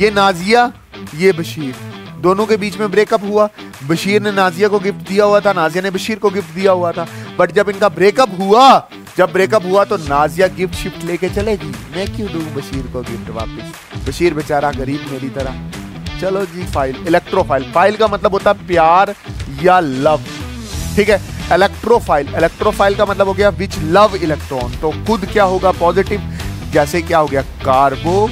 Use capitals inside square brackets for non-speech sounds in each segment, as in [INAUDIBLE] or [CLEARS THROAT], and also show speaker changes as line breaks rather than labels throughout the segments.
ये नाजिया ये बशीर दोनों के बीच में ब्रेकअप हुआ बशीर ने नाजिया को गिफ्ट दिया हुआ था नाजिया ने बशीर को गिफ्ट दिया हुआ था बट जब इनका ब्रेकअप हुआ जब ब्रेकअप हुआ तो नाजिया गिफ्ट शिफ्ट लेके चलेगी मैं क्यों दूं बशीर को गिफ्ट वापस बशीर बेचारा गरीब मेरी तरह चलो जी फाइल इलेक्ट्रोफाइल फाइल का मतलब होता है प्यार या लव ठीक है इलेक्ट्रोफाइल इलेक्ट्रोफाइल का मतलब हो गया विच लव इलेक्ट्रॉन तो खुद क्या होगा पॉजिटिव जैसे क्या हो गया कार्बो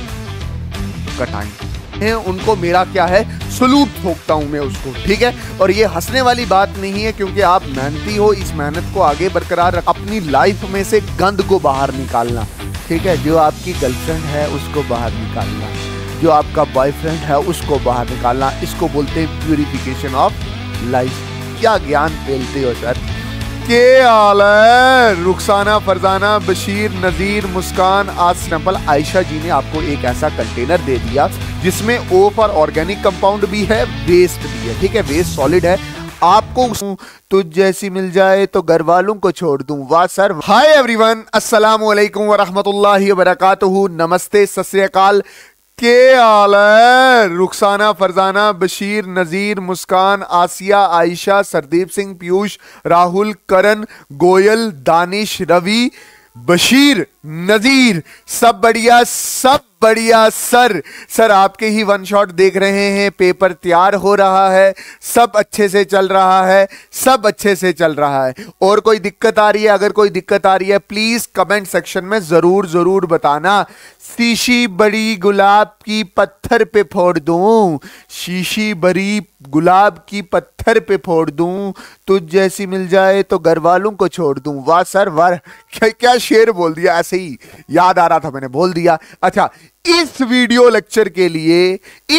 आपका टाइम है उनको मेरा क्या है सलूट ठोकता हूँ मैं उसको ठीक है और ये हंसने वाली बात नहीं है क्योंकि आप मेहनती हो इस मेहनत को आगे बरकरार रख अपनी लाइफ में से गंद को बाहर निकालना ठीक है जो आपकी गर्लफ्रेंड है उसको बाहर निकालना जो आपका बॉयफ्रेंड है उसको बाहर निकालना इसको बोलते हैं प्योरिफिकेशन ऑफ लाइफ क्या ज्ञान फैलते हो सर के हाल है रुखसाना फरजाना बशीर नज़ीर मुस्कान आज स्नपल आयशा जी ने आपको एक ऐसा कंटेनर दे दिया जिसमें ओफ और ऑर्गेनिक कंपाउंड भी है वेस्ट भी है ठीक है वेस्ट सॉलिड है आपको तुझ जैसी मिल जाए तो घर वालों को छोड़ दूं वाह सर हाय एवरीवन अस्सलाम वालेकुम व रहमतुल्लाहि व वबरकातुहू नमस्ते सत के हाल है रुखसाना फरजाना बशीर नज़ीर मुस्कान आसिया आयशा सरदीप सिंह पीयूष राहुल करण गोयल दानिश रवि बशीर नज़ीर सब बढ़िया सब बढ़िया सर सर आपके ही वन शॉट देख रहे हैं पेपर तैयार हो रहा है सब अच्छे से चल रहा है सब अच्छे से चल रहा है और कोई दिक्कत आ रही है अगर कोई दिक्कत आ रही है प्लीज़ कमेंट सेक्शन में ज़रूर ज़रूर बताना शीशी बड़ी गुलाब की पत्थर पे फोड़ दूं शीशी बड़ी गुलाब की पत्थर पे फोड़ दूं तुझ जैसी मिल जाए तो घर वालों को छोड़ दूं वाह सर वाह क्या, क्या शेर बोल दिया ऐसे ही याद आ रहा था मैंने बोल दिया अच्छा इस वीडियो लेक्चर के लिए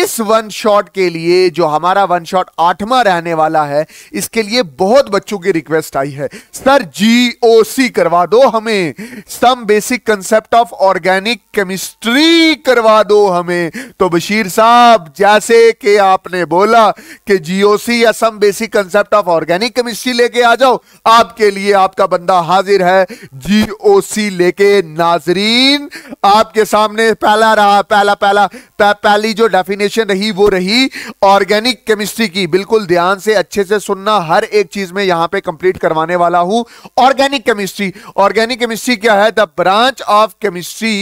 इस वन शॉट के लिए जो हमारा वन शॉट आठवां रहने वाला है इसके लिए बहुत बच्चों की रिक्वेस्ट आई है सर जी करवा दो हमें some basic concept of organic chemistry करवा दो हमें तो बशीर साहब जैसे कि आपने बोला कि जीओसी या some basic concept of organic chemistry लेके आ जाओ आपके लिए आपका बंदा हाजिर है जीओसी लेके नाजरीन आपके सामने पहला रहा पहला पहला पह, पहली जो डेफिनेशन रही वो रही ऑर्गेनिक केमिस्ट्री की बिल्कुल ध्यान से अच्छे से सुनना हर एक चीज में यहां पे कंप्लीट करवाने वाला हूं ऑर्गेनिक केमिस्ट्री ऑर्गेनिक केमिस्ट्री क्या है the branch of chemistry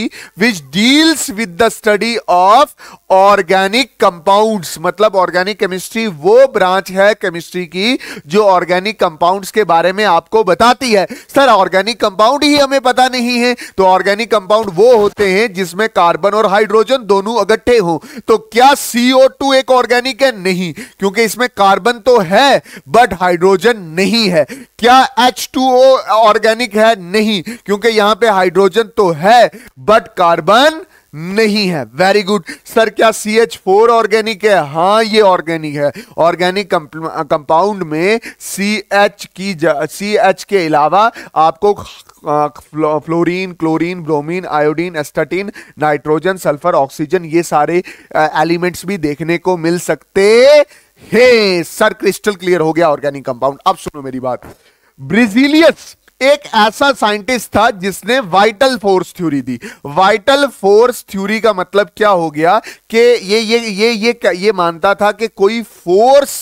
which deals with the study of organic compounds मतलब ऑर्गेनिक केमिस्ट्री वो ब्रांच है केमिस्ट्री की जो ऑर्गेनिक कंपाउंड्स के बारे में आपको बताती है सर ऑर्गेनिक कंपाउंड ही हमें पता नहीं है तो ऑर्गेनिक कंपाउंड वो होते हैं जिसमें कार्बन और और हाइड्रोजन दोनों इकट्ठे हो तो क्या सीओ टू एक ऑर्गेनिक है नहीं क्योंकि इसमें कार्बन तो है बट हाइड्रोजन नहीं है क्या एच टू ऑर्गेनिक है नहीं क्योंकि यहां पे हाइड्रोजन तो है बट कार्बन नहीं है वेरी गुड सर क्या सी एच फोर ऑर्गेनिक है हाँ ये ऑर्गेनिक है ऑर्गेनिक कंपाउंड में सी एच की सी एच के अलावा आपको fluorine chlorine bromine iodine astatine nitrogen sulphur oxygen ये सारे एलिमेंट्स भी देखने को मिल सकते हैं सर क्रिस्टल क्लियर हो गया ऑर्गेनिक कंपाउंड अब सुनो मेरी बात ब्रिजिलियस एक ऐसा साइंटिस्ट था जिसने वाइटल फोर्स थ्योरी दी वाइटल फोर्स थ्योरी का मतलब क्या हो गया कि ये ये ये ये ये मानता था कि कोई फोर्स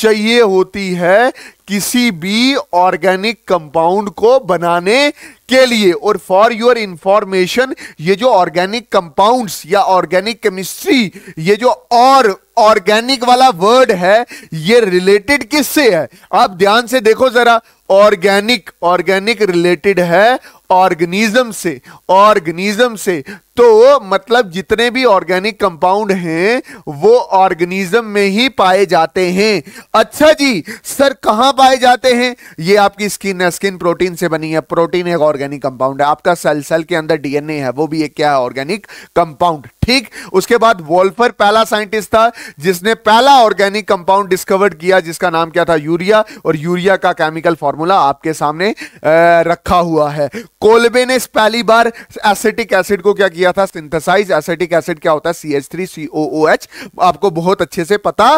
चाहिए होती है किसी भी ऑर्गेनिक कंपाउंड को बनाने के लिए और फॉर योर इंफॉर्मेशन ये जो ऑर्गेनिक कंपाउंड्स या ऑर्गेनिक केमिस्ट्री ये जो और ऑर्गेनिक वाला वर्ड है ये रिलेटेड किससे है आप ध्यान से देखो जरा ऑर्गेनिक ऑर्गेनिक रिलेटेड है ऑर्गेनिज्म से ऑर्गेनिज्म से तो मतलब जितने भी ऑर्गेनिक कंपाउंड हैं वो ऑर्गेनिज्म में ही पाए जाते हैं अच्छा जी सर कहां पाए जाते हैं ये आपकी स्किन है स्किन प्रोटीन से बनी है प्रोटीन एक ऑर्गेनिक कंपाउंड है आपका सेल सेल के अंदर डीएनए है वो भी एक क्या है ऑर्गेनिक कंपाउंड ठीक उसके बाद वोल्फर पहला साइंटिस्ट था जिसने पहला ऑर्गेनिक कंपाउंड डिस्कवर किया जिसका नाम क्या था यूरिया और यूरिया का केमिकल फॉर्मूला आपके सामने रखा हुआ है कोलबे ने पहली बार एसिटिक एसिड को क्या किया था सिंथेसाइज एसिटिक एसिड क्या होता है C H three C O O H आपको बहुत अच्छे से पता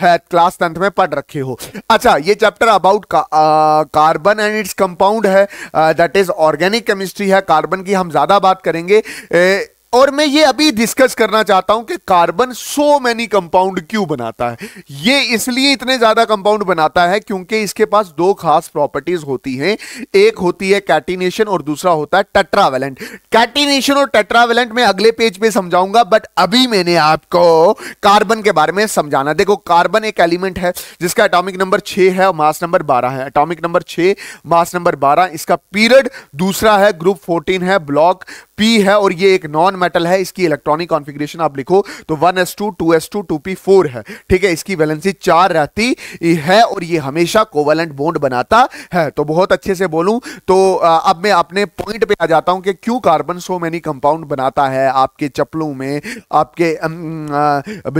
है क्लास टेंथ में पढ़ रखे हो अच्छा ये chapter about carbon and its compound है दैट इज ऑर्गेनिक केमिस्ट्री है कार्बन की हम ज्यादा बात करेंगे ए, और मैं ये अभी डिस्कस करना चाहता हूं कि कार्बन सो मैनी कंपाउंड क्यों बनाता है ये इसलिए इतने ज्यादा कंपाउंड बनाता है क्योंकि इसके पास दो खास प्रॉपर्टीज होती हैं एक होती है कैटिनेशन और दूसरा होता है टेट्रावेलेंट कैटिनेशन और टेट्रावेलेंट मैं अगले पेज पे समझाऊंगा बट अभी मैंने आपको कार्बन के बारे में समझाना देखो कार्बन एक एलिमेंट है जिसका अटोमिक नंबर छह है और मास नंबर बारह है अटोमिक नंबर छह मास नंबर बारह इसका पीरियड दूसरा है ग्रुप फोर्टीन है ब्लॉक पी है और ये एक नॉन मेटल है इसकी इलेक्ट्रॉनिक कॉन्फ़िगरेशन आप लिखो तो one S two two S two two P four है ठीक है इसकी वैलेंसी चार रहती है और ये हमेशा कोवेलेंट बोन्ड बनाता है तो बहुत अच्छे से बोलूं तो अब मैं अपने पॉइंट पे आ जाता हूं कि क्यों कार्बन सो मैनी कंपाउंड बनाता है आपके चप्पलों में आपके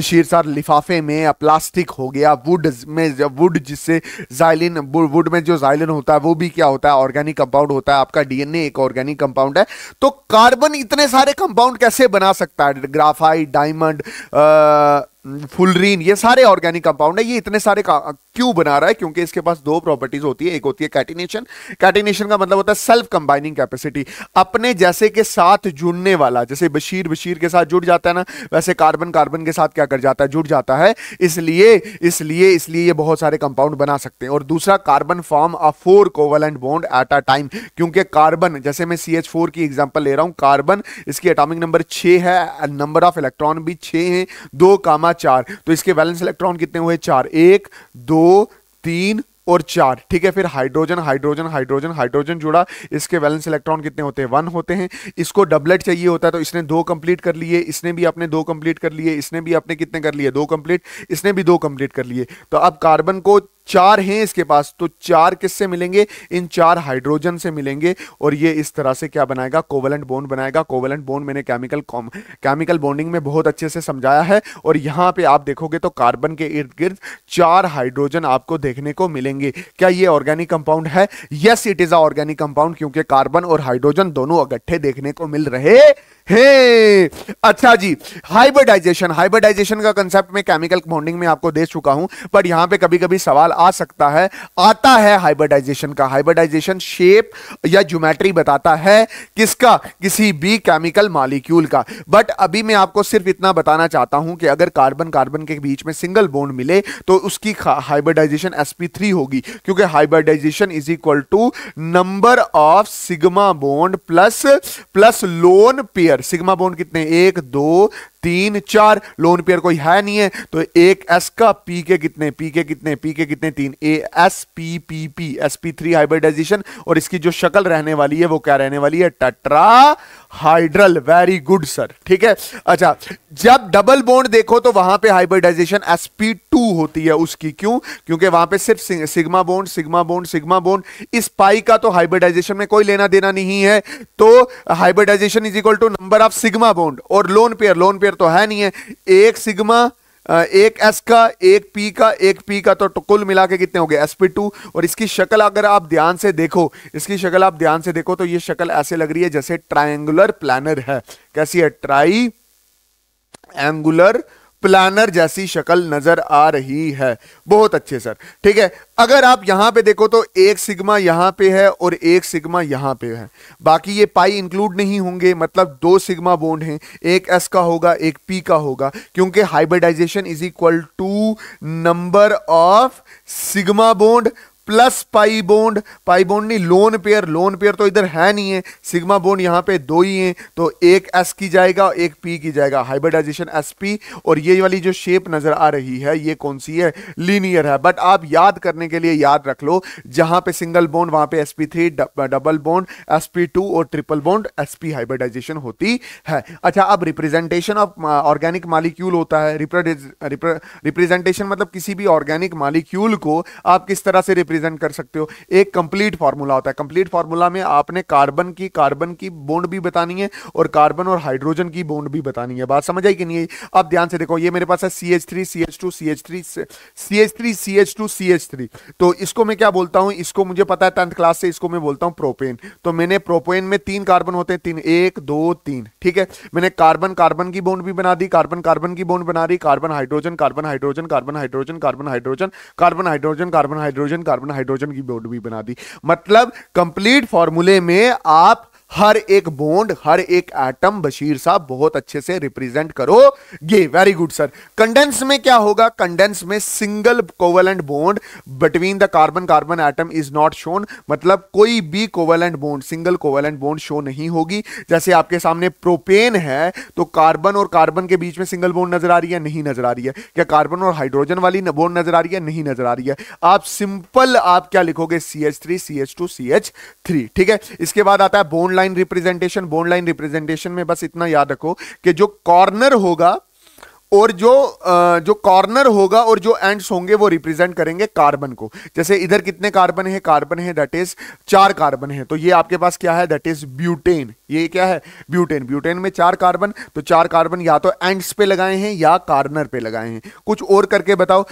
बशीर सार लिफाफे में प्लास्टिक हो गया वुड में वुड जिससे जाइलिन वुड में जो जाइलिन होता है वो भी क्या होता है ऑर्गेनिक कंपाउंड होता है आपका डीएनए एक ऑर्गेनिक कंपाउंड है तो कार्बन कार्बन इतने सारे कंपाउंड कैसे बना सकता है ग्राफाइट डायमंड फुलरीन ये सारे ऑर्गेनिक कंपाउंड है ये इतने सारे क्यों बना रहा है क्योंकि इसके पास दो प्रॉपर्टीज होती है एक होती है कैटिनेशन कैटिनेशन का मतलब होता है सेल्फ कंबाइनिंग कैपेसिटी अपने जैसे के साथ जुड़ने वाला जैसे बशीर बशीर के साथ जुड़ जाता है ना वैसे कार्बन कार्बन के साथ क्या कर जाता है जुड़ जाता है इसलिए इसलिए इसलिए ये बहुत सारे कंपाउंड बना सकते हैं और दूसरा carbon form a four covalent bond at a time क्योंकि कार्बन जैसे मैं सी की एग्जाम्पल ले रहा हूँ कार्बन इसकी एटॉमिक नंबर छे है नंबर ऑफ इलेक्ट्रॉन भी छ हैं दो कामा कॉमा चार तो इसके वैलेंस इलेक्ट्रॉन कितने हुए चार एक दो तीन और चार ठीक है फिर हाइड्रोजन हाइड्रोजन हाइड्रोजन हाइड्रोजन जुड़ा इसके वैलेंस इलेक्ट्रॉन कितने होते हैं वन होते हैं इसको डबलेट चाहिए होता है तो इसने दो कंप्लीट कर लिए इसने भी अपने दो कंप्लीट कर लिए इसने भी अपने कितने कर लिए दो कंप्लीट इसने भी दो कंप्लीट कर लिए तो अब कार्बन को चार हैं इसके पास तो चार किससे मिलेंगे इन चार हाइड्रोजन से मिलेंगे और ये इस तरह से क्या बनाएगा कोवलेंट बोन बनाएगा कोवलेंट बोन मैंने केमिकल केमिकल बॉन्डिंग में बहुत अच्छे से समझाया है और यहाँ पे आप देखोगे तो कार्बन के इर्द गिर्द चार हाइड्रोजन आपको देखने को मिलेंगे क्या ये ऑर्गेनिक कंपाउंड है yes it is a organic compound क्योंकि कार्बन और हाइड्रोजन दोनों इकट्ठे देखने को मिल रहे हे अच्छा जी हाइब्रिडाइजेशन हाइब्रिडाइजेशन का कंसेप्ट मैं केमिकल बॉन्डिंग में आपको दे चुका हूं पर यहां पे कभी कभी सवाल आ सकता है आता है हाइब्रिडाइजेशन का हाइब्रिडाइजेशन शेप या ज्योमेट्री बताता है किसका किसी भी केमिकल मालिक्यूल का बट अभी मैं आपको सिर्फ इतना बताना चाहता हूं कि अगर कार्बन कार्बन के बीच में सिंगल बोन्ड मिले तो उसकी हाइब्रिडाइजेशन sp3 होगी क्योंकि hybridisation is equal to number of sigma bond plus plus lone pair sigma bond कितने एक दो तीन चार लोन पेयर कोई है नहीं है तो एक एस का पी के कितने पी के कितने पी के कितने तीन A S P P P S P three hybridisation और इसकी जो शक्ल रहने वाली है वो क्या रहने वाली है tetrahedral very good sir ठीक है अच्छा जब डबल बोन्ड देखो तो वहां पे हाइब्रिडाइजेशन एस पी टू होती है उसकी क्यों क्योंकि वहां पे सिर्फ sigma bond sigma bond sigma bond इस पाई का तो हाइब्रिडाइजेशन में कोई लेना देना नहीं है तो hybridisation is equal to number of sigma bond और lone pair lone pair square तो है नहीं है एक सिग्मा एक एस का एक पी का एक पी का तो कुल मिला के कितने हो गए एस पी टू और इसकी शक्ल अगर आप ध्यान से देखो इसकी शक्ल आप ध्यान से देखो तो ये शक्ल ऐसे लग रही है जैसे ट्राइंगुलर प्लानर है कैसी है ट्राई एंगुलर प्लानर जैसी शक्ल नजर आ रही है बहुत अच्छे सर ठीक है अगर आप यहां पे देखो तो एक सिग्मा यहां पे है और एक सिग्मा यहां पे है बाकी ये पाई इंक्लूड नहीं होंगे मतलब दो सिग्मा बोन्ड हैं एक एस का होगा एक पी का होगा क्योंकि hybridisation is equal to number of sigma bond plus pi bond pi bond नहीं लोन पेयर लोन पेयर तो इधर है नहीं है सिग्मा बोन्ड यहाँ पे दो ही हैं तो एक एस की जाएगा और एक पी की जाएगा हाइब्रिडाइजेशन एस पी और ये वाली जो शेप नज़र आ रही है ये कौन सी है लीनियर है बट आप याद करने के लिए याद रख लो जहां पे सिंगल बोन्ड वहां पे S P three double bond S P two और triple bond S P hybridisation होती है अच्छा अब रिप्रेजेंटेशन ऑफ ऑर्गेनिक मालिक्यूल होता है रिप्रेजेंटेशन मतलब किसी भी ऑर्गेनिक मालिक्यूल को आप किस तरह से रिप्रेजेंट रिप्रेजेंट कर सकते हो एक कंप्लीट फार्मूला होता है कंप्लीट फार्मूला में आपने कार्बन की कार्बन की बोंड भी बतानी है और कार्बन और हाइड्रोजन की बोंड भी बतानी है बात समझ आई कि नहीं अब ध्यान से देखो ये मेरे पास है C H three C H two C H three C H three C H two C H three तो इसको मैं क्या बोलता हूँ इसको मुझे पता है टेंथ क्लास से इसको मैं बोलता हूँ प्रोपेन तो मैंने प्रोपेन में तीन कार्बन होते हैं तीन एक दो तीन ठीक है मैंने कार्बन कार्बन की बोंड भी बना दी कार्बन कार्बन की बोंड बना रही carbon hydrogen carbon hydrogen carbon hydrogen carbon hydrogen carbon hydrogen carbon hydrogen carbon hydrogen की बॉडी बना दी मतलब कंप्लीट फॉर्मूले में आप हर एक बोन्ड हर एक एटम बशीर साहब बहुत अच्छे से रिप्रेजेंट करोगे वेरी गुड सर कंडेंस में क्या होगा कंडेंस में single covalent bond between the carbon carbon atom is not shown मतलब कोई भी covalent bond single covalent bond show नहीं होगी जैसे आपके सामने प्रोपेन है तो कार्बन और कार्बन के बीच में सिंगल बोन्ड नजर आ रही है नहीं नजर आ रही है क्या कार्बन और हाइड्रोजन वाली बोन्ड नजर आ रही है नहीं नजर आ रही है आप सिंपल आप क्या लिखोगे C H three C H two C H three ठीक है इसके बाद आता है bond line representation bond line representation में बस इतना याद रखो कि जो कॉर्नर होगा और जो जो कॉर्नर होगा और जो एंड्स होंगे वो रिप्रेजेंट करेंगे कार्बन को जैसे इधर कितने कार्बन है कार्बन है दैट इज चार कार्बन है तो ये आपके पास क्या है दैट इज ब्यूटेन ये क्या है ब्यूटेन ब्यूटेन में चार कार्बन तो चार कार्बन या तो एंड्स पे लगाए हैं या कार्नर पे लगाए हैं कुछ और करके बताओ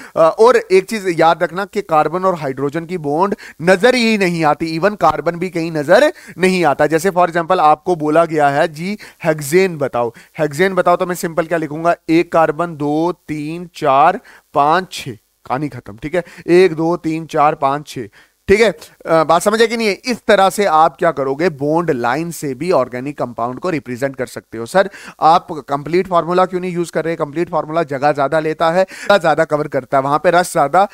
और एक चीज याद रखना कि कार्बन और हाइड्रोजन की बॉन्ड नजर ही नहीं आती इवन कार्बन भी कहीं नजर नहीं आता जैसे फॉर एग्जाम्पल आपको बोला गया है जी हेक्सेन बताओ हेक्सेन बताओ तो मैं सिंपल क्या लिखूंगा एक कार्बन दो तीन चार पांच छ कहानी खत्म ठीक है एक दो तीन चार पांच छः ठीक है बात समझ है कि नहीं है इस तरह से आप क्या करोगे बोन्ड लाइन से भी ऑर्गेनिक कंपाउंड को रिप्रेजेंट कर सकते हो सर आप कंप्लीट फार्मूला क्यों नहीं यूज कर रहे कंप्लीट फार्मूला जगह ज्यादा लेता है ज्यादा कवर करता है वहां पर रस ज्यादा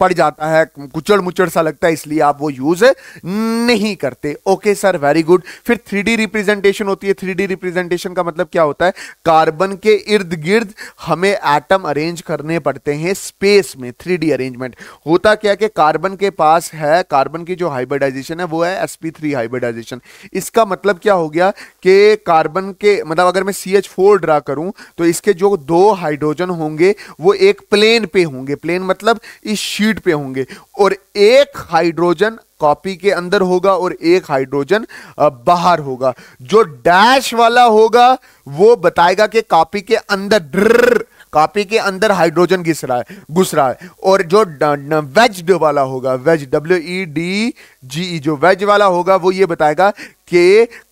पड़ जाता है कुचड़ मुचड़ सा लगता है इसलिए आप वो यूज नहीं करते ओके सर वेरी गुड फिर थ्री रिप्रेजेंटेशन होती है थ्री रिप्रेजेंटेशन का मतलब क्या होता है कार्बन के इर्द गिर्द हमें एटम अरेंज करने पड़ते हैं स्पेस में थ्री अरेंजमेंट होता क्या कि कार्बन के पास है कार्बन की जो हाइब्रिडाइजेशन है वो है sp3 हाइब्रिडाइजेशन इसका मतलब क्या हो गया कि कार्बन के मतलब अगर मैं ch4 एच ड्रा करूं तो इसके जो दो हाइड्रोजन होंगे वो एक प्लेन पे होंगे प्लेन मतलब इस शीट पे होंगे और एक हाइड्रोजन कॉपी के अंदर होगा और एक हाइड्रोजन बाहर होगा जो डैश वाला होगा वो बताएगा कि कॉपी के अंदर ड्र कापी के अंदर हाइड्रोजन घिस रहा है घुस रहा है और जो वेज वाला होगा wedge W E D G जो वेज वाला होगा वो ये बताएगा कि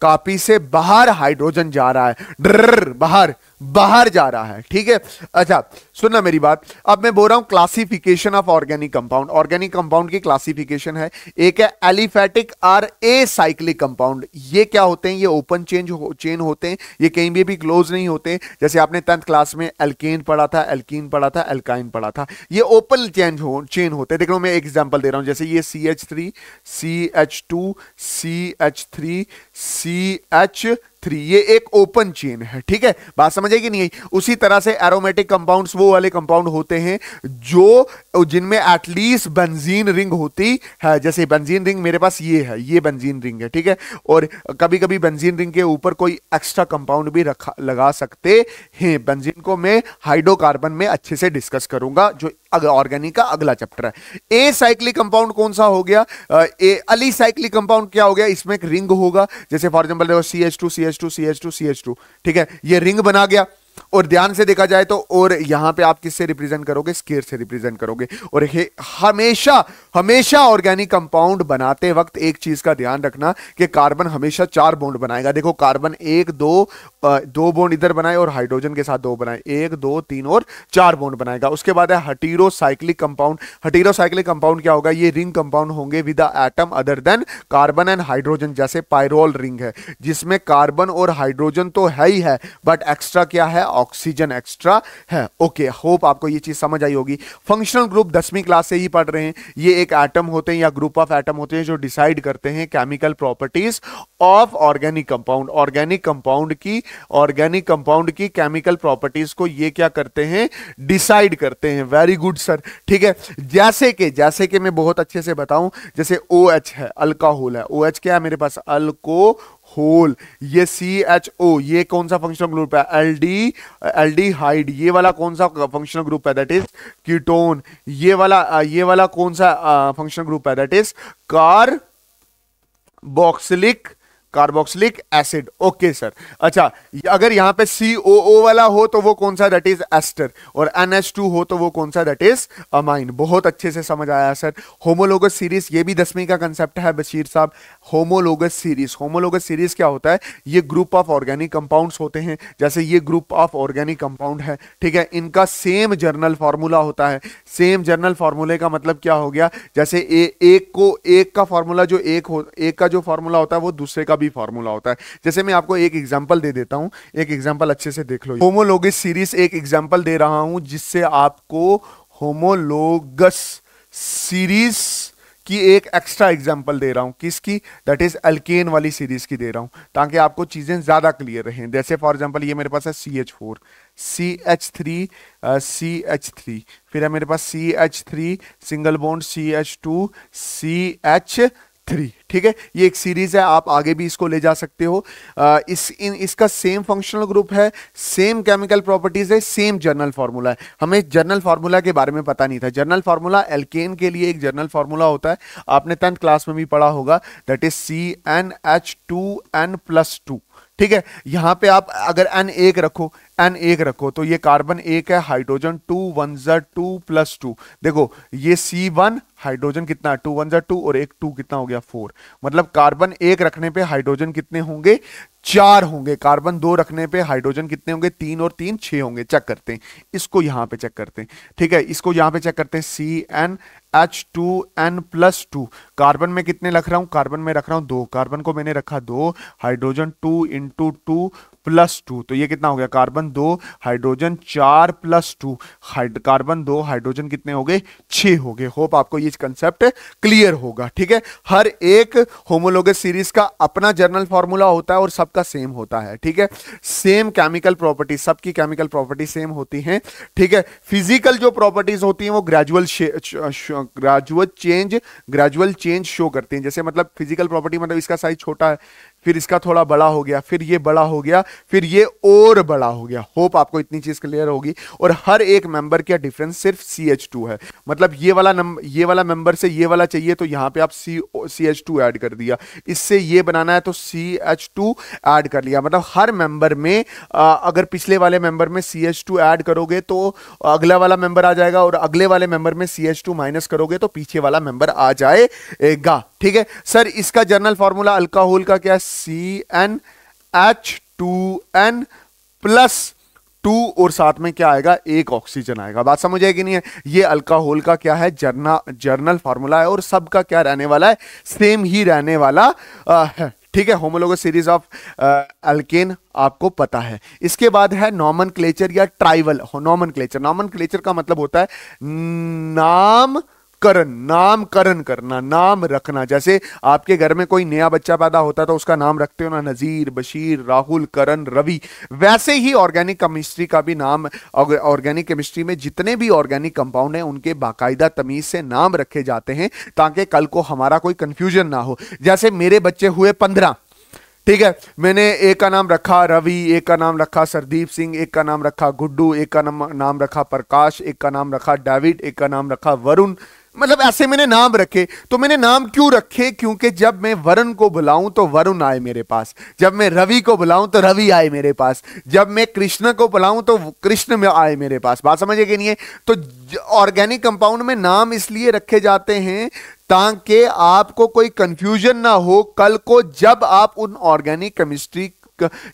कापी से बाहर हाइड्रोजन जा रहा है डर बाहर बाहर जा रहा है ठीक है अच्छा सुनना मेरी बात अब मैं बोल रहा हूं classification of organic compound organic compound की क्लासिफिकेशन है एक है aliphatic or acyclic compound ये क्या होते हैं ये ओपन चेंज चेन होते हैं ये कहीं भी भी क्लोज नहीं होते जैसे आपने टेंथ क्लास में एल्केन पढ़ा था एल्कीन पढ़ा था एल्काइन पढ़ा था ये ओपन चेंज हो चेन होते हैं देख लो मैं एग्जाम्पल दे रहा हूं जैसे ये C H three C H two C H three C H three ये एक ओपन चेन है ठीक है बात समझ आएगी नहीं उसी तरह से एरोमेटिक कंपाउंड्स वो वाले कंपाउंड होते हैं जो जिनमें एटलीस्ट बंजीन रिंग होती है जैसे बंजीन रिंग मेरे पास ये है ये बंजीन रिंग है ठीक है और कभी कभी बंजीन रिंग के ऊपर कोई एक्स्ट्रा कंपाउंड भी रखा लगा सकते हैं बंजीन को मैं हाइड्रोकार्बन में अच्छे से डिस्कस करूंगा जो ऑर्गेनिक का अगला चैप्टर है ए साइक्लिक कंपाउंड कौन सा हो गया ए अली साइक्लिक कंपाउंड क्या हो गया इसमें एक रिंग होगा जैसे for example C H two C H CH2 CH2 CH2 ठीक है ये रिंग बना गया और ध्यान से देखा जाए तो और यहां पे आप किससे रिप्रेजेंट करोगे स्केयर से रिप्रेजेंट करोगे और हमेशा हमेशा ऑर्गेनिक कंपाउंड बनाते वक्त एक चीज का ध्यान रखना कि कार्बन हमेशा चार बोन्ड बनाएगा देखो कार्बन एक दो दो बोन्ड इधर बनाए और हाइड्रोजन के साथ दो बनाए एक दो तीन और चार बोन्ड बनाएगा उसके बाद है heterocyclic compound heterocyclic compound क्या होगा ये रिंग कंपाउंड होंगे with atom other than carbon and hydrogen जैसे पायरोल रिंग है जिसमें कार्बन और हाइड्रोजन तो है ही है बट एक्स्ट्रा क्या है ऑक्सीजन एक्स्ट्रा है ओके okay, होप आपको ये चीज़ समझ आई होगी फंक्शनल ग्रुप दसवीं क्लास से ही पढ़ रहे हैं ये एक एटम होते हैं या ग्रुप ऑफ एटम होते हैं जो डिसाइड करते हैं chemical properties of organic compound organic compound की ऑर्गेनिक कंपाउंड की केमिकल प्रॉपर्टीज को ये क्या करते हैं डिसाइड करते हैं वेरी गुड सर ठीक है जैसे कि जैसे कि मैं बहुत अच्छे से बताऊं जैसे ओ OH है अल्कोहल है ओ OH क्या है मेरे पास अल्को होल ये सी एच ओ ये कौन सा फंक्शनल ग्रुप है L D aldehyde ये वाला कौन सा फंक्शनल ग्रुप है दैट इज कीटोन ये वाला ये वाला कौन सा फंक्शनल ग्रुप है that is carboxylic carboxylic acid okay sir अच्छा अगर यहाँ पे सी ओ ओ वाला हो तो वो कौन सा दैट इज एस्टर और एन एस टू हो तो वो कौन सा दैट इज अमाइन बहुत अच्छे से समझ आया सर होमोलोगस सीरीज ये भी दसवीं का कंसेप्ट है बशीर साहब होमोलोगस सीरीज होमोलोगस सीरीज क्या होता है ये ग्रुप ऑफ ऑर्गेनिक कंपाउंड्स होते हैं जैसे ये ग्रुप ऑफ ऑर्गेनिक कंपाउंड है ठीक है इनका सेम जर्नल फॉर्मूला होता है सेम जनरल फार्मूले का मतलब क्या हो गया जैसे ए एक को एक का फार्मूला जो एक हो एक का जो फार्मूला होता है वो दूसरे का भी फार्मूला होता है जैसे मैं आपको एक एग्जाम्पल दे देता हूँ एक एग्जाम्पल अच्छे से देख लो होमोलोगिस सीरीज एक एग्जाम्पल दे रहा हूँ जिससे आपको होमोलोगस सीरीज की एक एक्स्ट्रा एग्जांपल दे रहा हूँ किसकी दैट इज अल्केन वाली सीरीज की दे रहा हूँ ताकि आपको चीज़ें ज़्यादा क्लियर रहें जैसे फॉर एग्जांपल ये मेरे पास है C H four C H three C H three फिर है मेरे पास C H three single bond C H two C H three ठीक है ये एक सीरीज है आप आगे भी इसको ले जा सकते हो आ, uh, इस इन इसका सेम फंक्शनल ग्रुप है सेम केमिकल प्रॉपर्टीज है सेम जर्नल फार्मूला है हमें जर्नल फार्मूला के बारे में पता नहीं था जर्नल फार्मूला एल्केन के लिए एक जर्नल फार्मूला होता है आपने टेंथ क्लास में भी पढ़ा होगा that is C N H two N plus two ठीक है यहां पे आप अगर एन एक रखो एन एक रखो तो ये कार्बन एक है हाइड्रोजन टू वन जर टू प्लस टू देखो ये सी वन हाइड्रोजन कितना टू वन जो टू और एक टू कितना हो गया फोर मतलब कार्बन एक रखने पे हाइड्रोजन कितने होंगे चार होंगे कार्बन दो रखने पे हाइड्रोजन कितने होंगे तीन और तीन छे होंगे चेक करते हैं इसको यहाँ पे चेक करते हैं ठीक है इसको यहाँ पे चेक करते हैं C N H two N plus two carbon में कितने रख रहा हूं कार्बन में रख रहा हूं दो कार्बन को मैंने रखा दो hydrogen two into two plus two तो ये कितना हो गया कार्बन दो हाइड्रोजन चार प्लस टू हाइड कार्बन दो हाइड्रोजन कितने हो गए छ हो गए होप आपको ये कंसेप्ट क्लियर होगा ठीक है हर एक होमोलोग सीरीज का अपना जर्नल फॉर्मूला होता है और सबका सेम होता है ठीक है सेम केमिकल प्रॉपर्टी सबकी केमिकल प्रॉपर्टी सेम होती हैं ठीक है फिजिकल जो प्रॉपर्टीज होती हैं वो gradual gradual change gradual change show करती हैं जैसे मतलब फिजिकल प्रॉपर्टी मतलब इसका साइज छोटा है फिर इसका थोड़ा बड़ा हो गया फिर ये बड़ा हो गया फिर ये और बड़ा हो गया होप आपको इतनी चीज क्लियर होगी और हर एक मेंबर का डिफरेंस सिर्फ सी एच टू है मतलब ये वाला नंबर ये वाला मेंबर से ये वाला चाहिए तो यहाँ पे आप C C H two add कर दिया इससे ये बनाना है तो सी एच टू एड कर लिया मतलब हर मेंबर में आ, अगर पिछले वाले मेंबर में सी एच टू एड करोगे तो अगला वाला मेंबर आ जाएगा और अगले वाले मेंबर में सी एच टू माइनस करोगे तो पीछे वाला मेंबर आ जाएगा ठीक है सर इसका जर्नल फॉर्मूला अल्कोहल का क्या है C N H two N plus two और साथ में क्या आएगा एक ऑक्सीजन आएगा बात समझ आएगी नहीं है ये अल्कोहल का क्या है जर्ना जर्नल फार्मूला है और सबका क्या रहने वाला है सेम ही रहने वाला आ, है ठीक है होमोलोग सीरीज ऑफ अल्केन आपको पता है इसके बाद है नॉमन या ट्राइवल नॉमन क्लेचर नॉमन का मतलब होता है नाम करण नामकरण करना नाम रखना जैसे आपके घर में कोई नया बच्चा पैदा होता है तो उसका नाम रखते हो ना नज़ीर बशीर राहुल करण रवि वैसे ही ऑर्गेनिक केमिस्ट्री का भी नाम ऑर्गेनिक केमिस्ट्री में जितने भी ऑर्गेनिक कंपाउंड हैं उनके बाकायदा तमीज से नाम रखे जाते हैं ताकि कल को हमारा कोई कंफ्यूजन ना हो जैसे मेरे बच्चे हुए पंद्रह ठीक है मैंने एक का नाम रखा रवि एक का नाम रखा सरदीप सिंह एक का नाम रखा गुड्डू एक का नाम नाम रखा प्रकाश एक का नाम रखा डेविड एक का नाम रखा वरुण मतलब ऐसे मैंने नाम रखे तो मैंने नाम क्यों रखे क्योंकि जब मैं वरुण को बुलाऊं तो वरुण आए मेरे पास जब मैं रवि को बुलाऊं तो रवि आए मेरे पास जब मैं कृष्ण को बुलाऊं तो कृष्ण में आए मेरे पास बात समझे कि नहीं है तो ऑर्गेनिक कंपाउंड में नाम इसलिए रखे जाते हैं ताकि आपको कोई कंफ्यूजन ना हो कल को जब आप उन ऑर्गेनिक केमिस्ट्री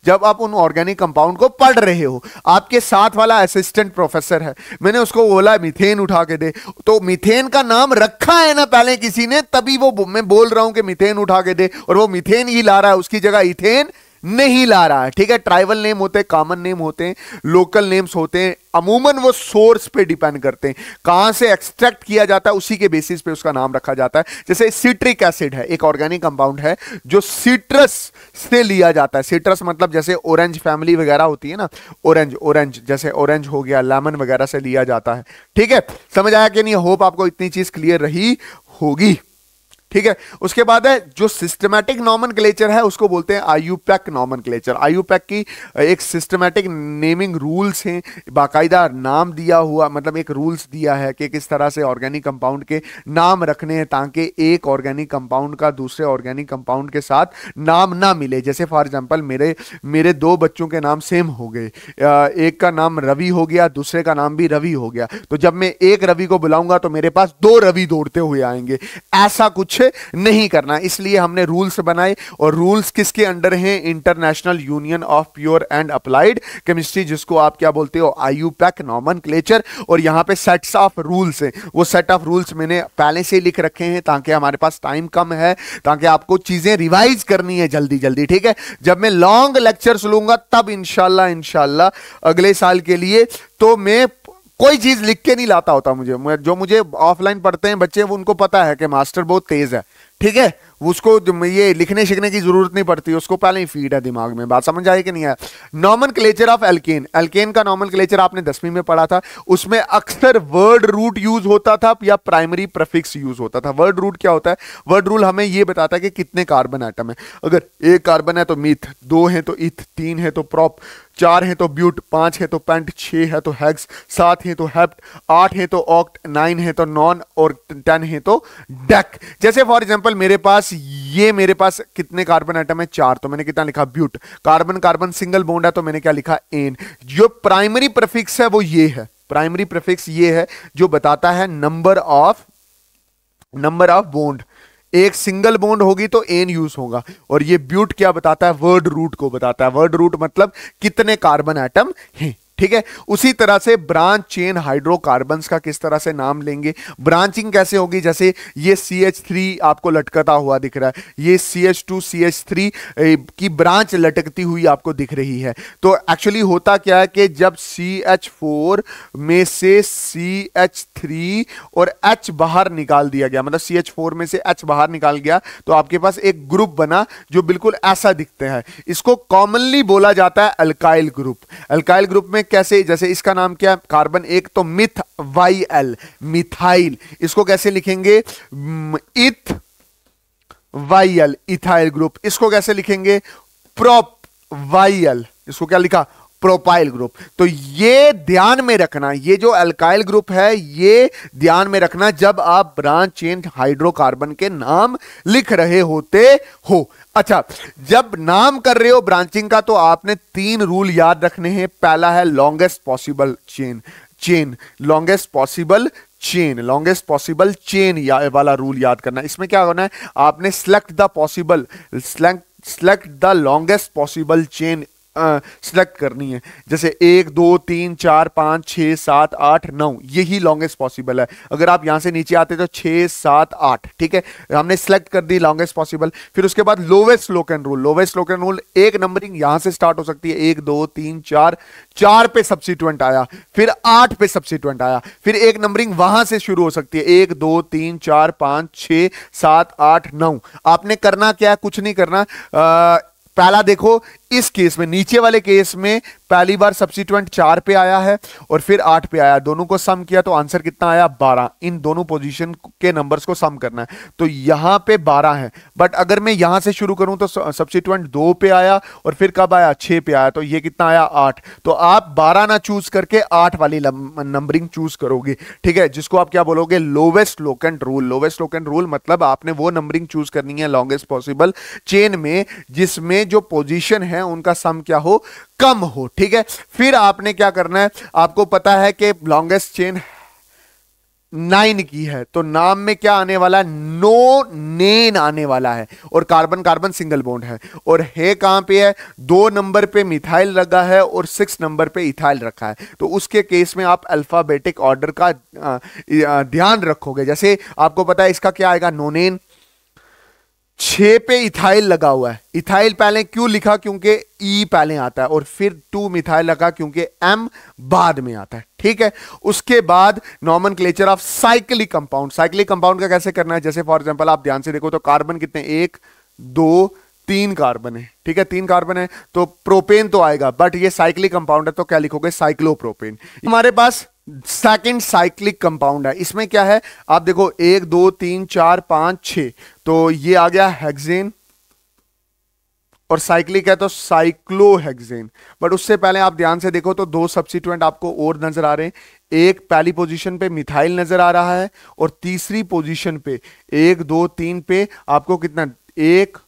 जब आप उन ऑर्गेनिक कंपाउंड को पढ़ रहे हो आपके साथ वाला असिस्टेंट प्रोफेसर है मैंने उसको बोला मिथेन उठा के दे तो मिथेन का नाम रखा है ना पहले किसी ने तभी वो मैं बोल रहा हूं कि मिथेन उठा के दे और वो मिथेन ही ला रहा है उसकी जगह इथेन नहीं ला रहा है ठीक है ट्राइबल नेम होते हैं कॉमन नेम होते हैं लोकल नेम्स होते हैं अमूमन वो सोर्स पे डिपेंड करते हैं कहां से एक्सट्रैक्ट किया जाता है उसी के बेसिस पे उसका नाम रखा जाता है जैसे सिट्रिक एसिड है एक ऑर्गेनिक कंपाउंड है जो सिट्रस से लिया जाता है सिट्रस मतलब जैसे ऑरेंज फैमिली वगैरह होती है ना ऑरेंज ऑरेंज जैसे ऑरेंज हो गया लेमन वगैरह से लिया जाता है ठीक है समझ आया कि नहीं होप आपको इतनी चीज क्लियर रही होगी ठीक है उसके बाद है जो सिस्टमैटिक नॉमन क्लेचर है उसको बोलते हैं आयुपैक नॉमन क्लेचर आयुपैक की एक सिस्टमैटिक नेमिंग रूल्स हैं बाकायदा नाम दिया हुआ मतलब एक रूल्स दिया है कि किस तरह से ऑर्गेनिक कंपाउंड के नाम रखने हैं ताकि एक ऑर्गेनिक कंपाउंड का दूसरे ऑर्गेनिक कंपाउंड के साथ नाम ना मिले जैसे फॉर एग्जाम्पल मेरे मेरे दो बच्चों के नाम सेम हो गए एक का नाम रवि हो गया दूसरे का नाम भी रवि हो गया तो जब मैं एक रवि को बुलाऊंगा तो मेरे पास दो रवि दौड़ते हुए आएंगे ऐसा कुछ कुछ नहीं करना इसलिए हमने रूल्स बनाए और रूल्स किसके अंडर हैं international union of pure and applied chemistry जिसको आप क्या बोलते हो आयु पैक नॉमन और यहाँ पे सेट्स ऑफ रूल्स हैं वो सेट ऑफ रूल्स मैंने पहले से लिख रखे हैं ताकि हमारे पास टाइम कम है ताकि आपको चीजें रिवाइज करनी है जल्दी जल्दी ठीक है जब मैं लॉन्ग लेक्चर्स लूंगा तब इनशाला इनशाला अगले साल के लिए तो मैं कोई चीज लिख के नहीं लाता होता मुझे जो मुझे ऑफलाइन पढ़ते हैं बच्चे वो उनको पता है कि मास्टर बहुत तेज है ठीक है उसको ये लिखने सीखने की जरूरत नहीं पड़ती उसको पहले ही फीड है दिमाग में बात समझ आई कि नहीं है nomenclature of alkane alkane का नॉमन क्लेचर आपने दसवीं में पढ़ा था उसमें अक्सर वर्ड रूट यूज होता था या प्राइमरी प्रफिक्स यूज होता था वर्ड रूट क्या होता है वर्ड रूल हमें यह बताता है कि कितने कार्बन आइटम है अगर एक कार्बन है तो मिथ दो है तो इथ तीन है तो प्रॉप चार है तो ब्यूट पांच है तो पेंट छ है तो हैग्स सात है तो हेप्ट आठ है तो ऑक्ट नाइन है तो नॉन और टेन है तो डेक जैसे फॉर एग्जाम्पल एग्जाम्पल मेरे पास ये मेरे पास कितने कार्बन आइटम है चार तो मैंने कितना लिखा but carbon carbon single bond है तो मैंने क्या लिखा एन जो प्राइमरी प्रफिक्स है वो ये है प्राइमरी प्रफिक्स ये है जो बताता है number of number of bond एक सिंगल बोन्ड होगी तो एन यूज होगा और ये ब्यूट क्या बताता है वर्ड रूट को बताता है वर्ड रूट मतलब कितने कार्बन आइटम हैं ठीक है उसी तरह से ब्रांच चेन हाइड्रोकार्बन का किस तरह से नाम लेंगे ब्रांचिंग कैसे होगी जैसे ये सी एच थ्री आपको लटकता हुआ दिख रहा है ये C H two C H three की ब्रांच लटकती हुई आपको दिख रही है तो एक्चुअली होता क्या है कि जब सी एच फोर में से सी एच थ्री और एच बाहर निकाल दिया गया मतलब सी एच फोर में से एच बाहर निकाल गया तो आपके पास एक ग्रुप बना जो बिल्कुल ऐसा दिखते हैं इसको कॉमनली बोला जाता है अल्काइल ग्रुप अल्काइल ग्रुप में कैसे जैसे इसका नाम क्या कार्बन एक तो मिथ वाई एल मिथाइल इसको कैसे लिखेंगे इथ वाई एल इथाइल ग्रुप इसको कैसे लिखेंगे प्रोप वाई एल इसको क्या लिखा प्रोपाइल ग्रुप तो ये ध्यान में रखना ये जो अल्काइल ग्रुप है ये ध्यान में रखना जब आप ब्रांच चेन हाइड्रोकार्बन के नाम लिख रहे होते हो अच्छा जब नाम कर रहे हो ब्रांचिंग का तो आपने तीन रूल याद रखने हैं पहला है longest possible chain chain longest possible chain longest possible chain वाला रूल याद करना इसमें क्या होना है आपने select the possible select select the longest possible chain select करनी है जैसे एक दो तीन चार पाँच छः सात आठ नौ यही लॉन्गेस्ट पॉसिबल है अगर आप यहाँ से नीचे आते तो छः सात आठ ठीक है हमने सेलेक्ट कर दी लॉन्गेस्ट पॉसिबल फिर उसके बाद lowest locant rule lowest locant rule एक नंबरिंग यहाँ से स्टार्ट हो सकती है एक दो तीन चार चार पे सब्सिट्वेंट आया फिर आठ पे सब्सिट्वेंट आया फिर एक नंबरिंग वहां से शुरू हो सकती है एक दो तीन चार पाँच छः सात आठ नौ आपने करना क्या कुछ नहीं करना आ, पहला देखो इस केस में नीचे वाले केस में पहली बार सब्सिट्यूएंट चार पे आया है और फिर आठ पे आया दोनों को सम किया तो आंसर कितना आया बारह इन दोनों पोजीशन के नंबर्स को सम करना है तो यहां पे बारह है बट अगर मैं यहां से शुरू करूं तो सब्सिट्यूएंट दो पे आया और फिर कब आया छह पे आया तो ये कितना आया आठ तो आप बारह ना चूज करके आठ वाली नंबरिंग चूज करोगे ठीक है जिसको आप क्या बोलोगे lowest locant rule lowest locant rule मतलब आपने वो नंबरिंग चूज करनी है लॉन्गेस्ट पॉसिबल चेन में जिसमें जो पोजिशन है हैं उनका सम क्या हो कम हो ठीक है फिर आपने क्या करना है आपको पता है कि लॉन्गेस्ट चेन नाइन की है तो नाम में क्या आने वाला है नो नेन आने वाला है और कार्बन कार्बन सिंगल बोन्ड है और हे कहां पे है दो नंबर पे मिथाइल लगा है और सिक्स नंबर पे इथाइल रखा है तो उसके केस में आप अल्फाबेटिक ऑर्डर का ध्यान रखोगे जैसे आपको पता है इसका क्या आएगा नोनेन छ पे इथाइल लगा हुआ है इथाइल पहले क्यों लिखा क्योंकि ई e पहले आता है और फिर टू मिथाइल लगा क्योंकि एम बाद में आता है ठीक है उसके बाद nomenclature of cyclic compound cyclic compound का कैसे करना है जैसे फॉर एग्जाम्पल आप ध्यान से देखो तो कार्बन कितने एक दो तीन कार्बन है ठीक है तीन कार्बन है तो प्रोपेन तो आएगा बट ये साइक्लिक कंपाउंड है तो क्या लिखोगे साइक्लोप्रोपेन हमारे पास सेकेंड साइक्लिक कंपाउंड है इसमें क्या है आप देखो एक दो तीन चार पांच छ तो ये आ गया हेक्सेन और साइक्लिक है तो साइक्लोहेक्सेन बट उससे पहले आप ध्यान से देखो तो दो सब्सिट्यूएंट आपको और नजर आ रहे हैं एक पहली पोजीशन पे मिथाइल नजर आ रहा है और तीसरी पोजीशन पे एक दो तीन पे आपको कितना एक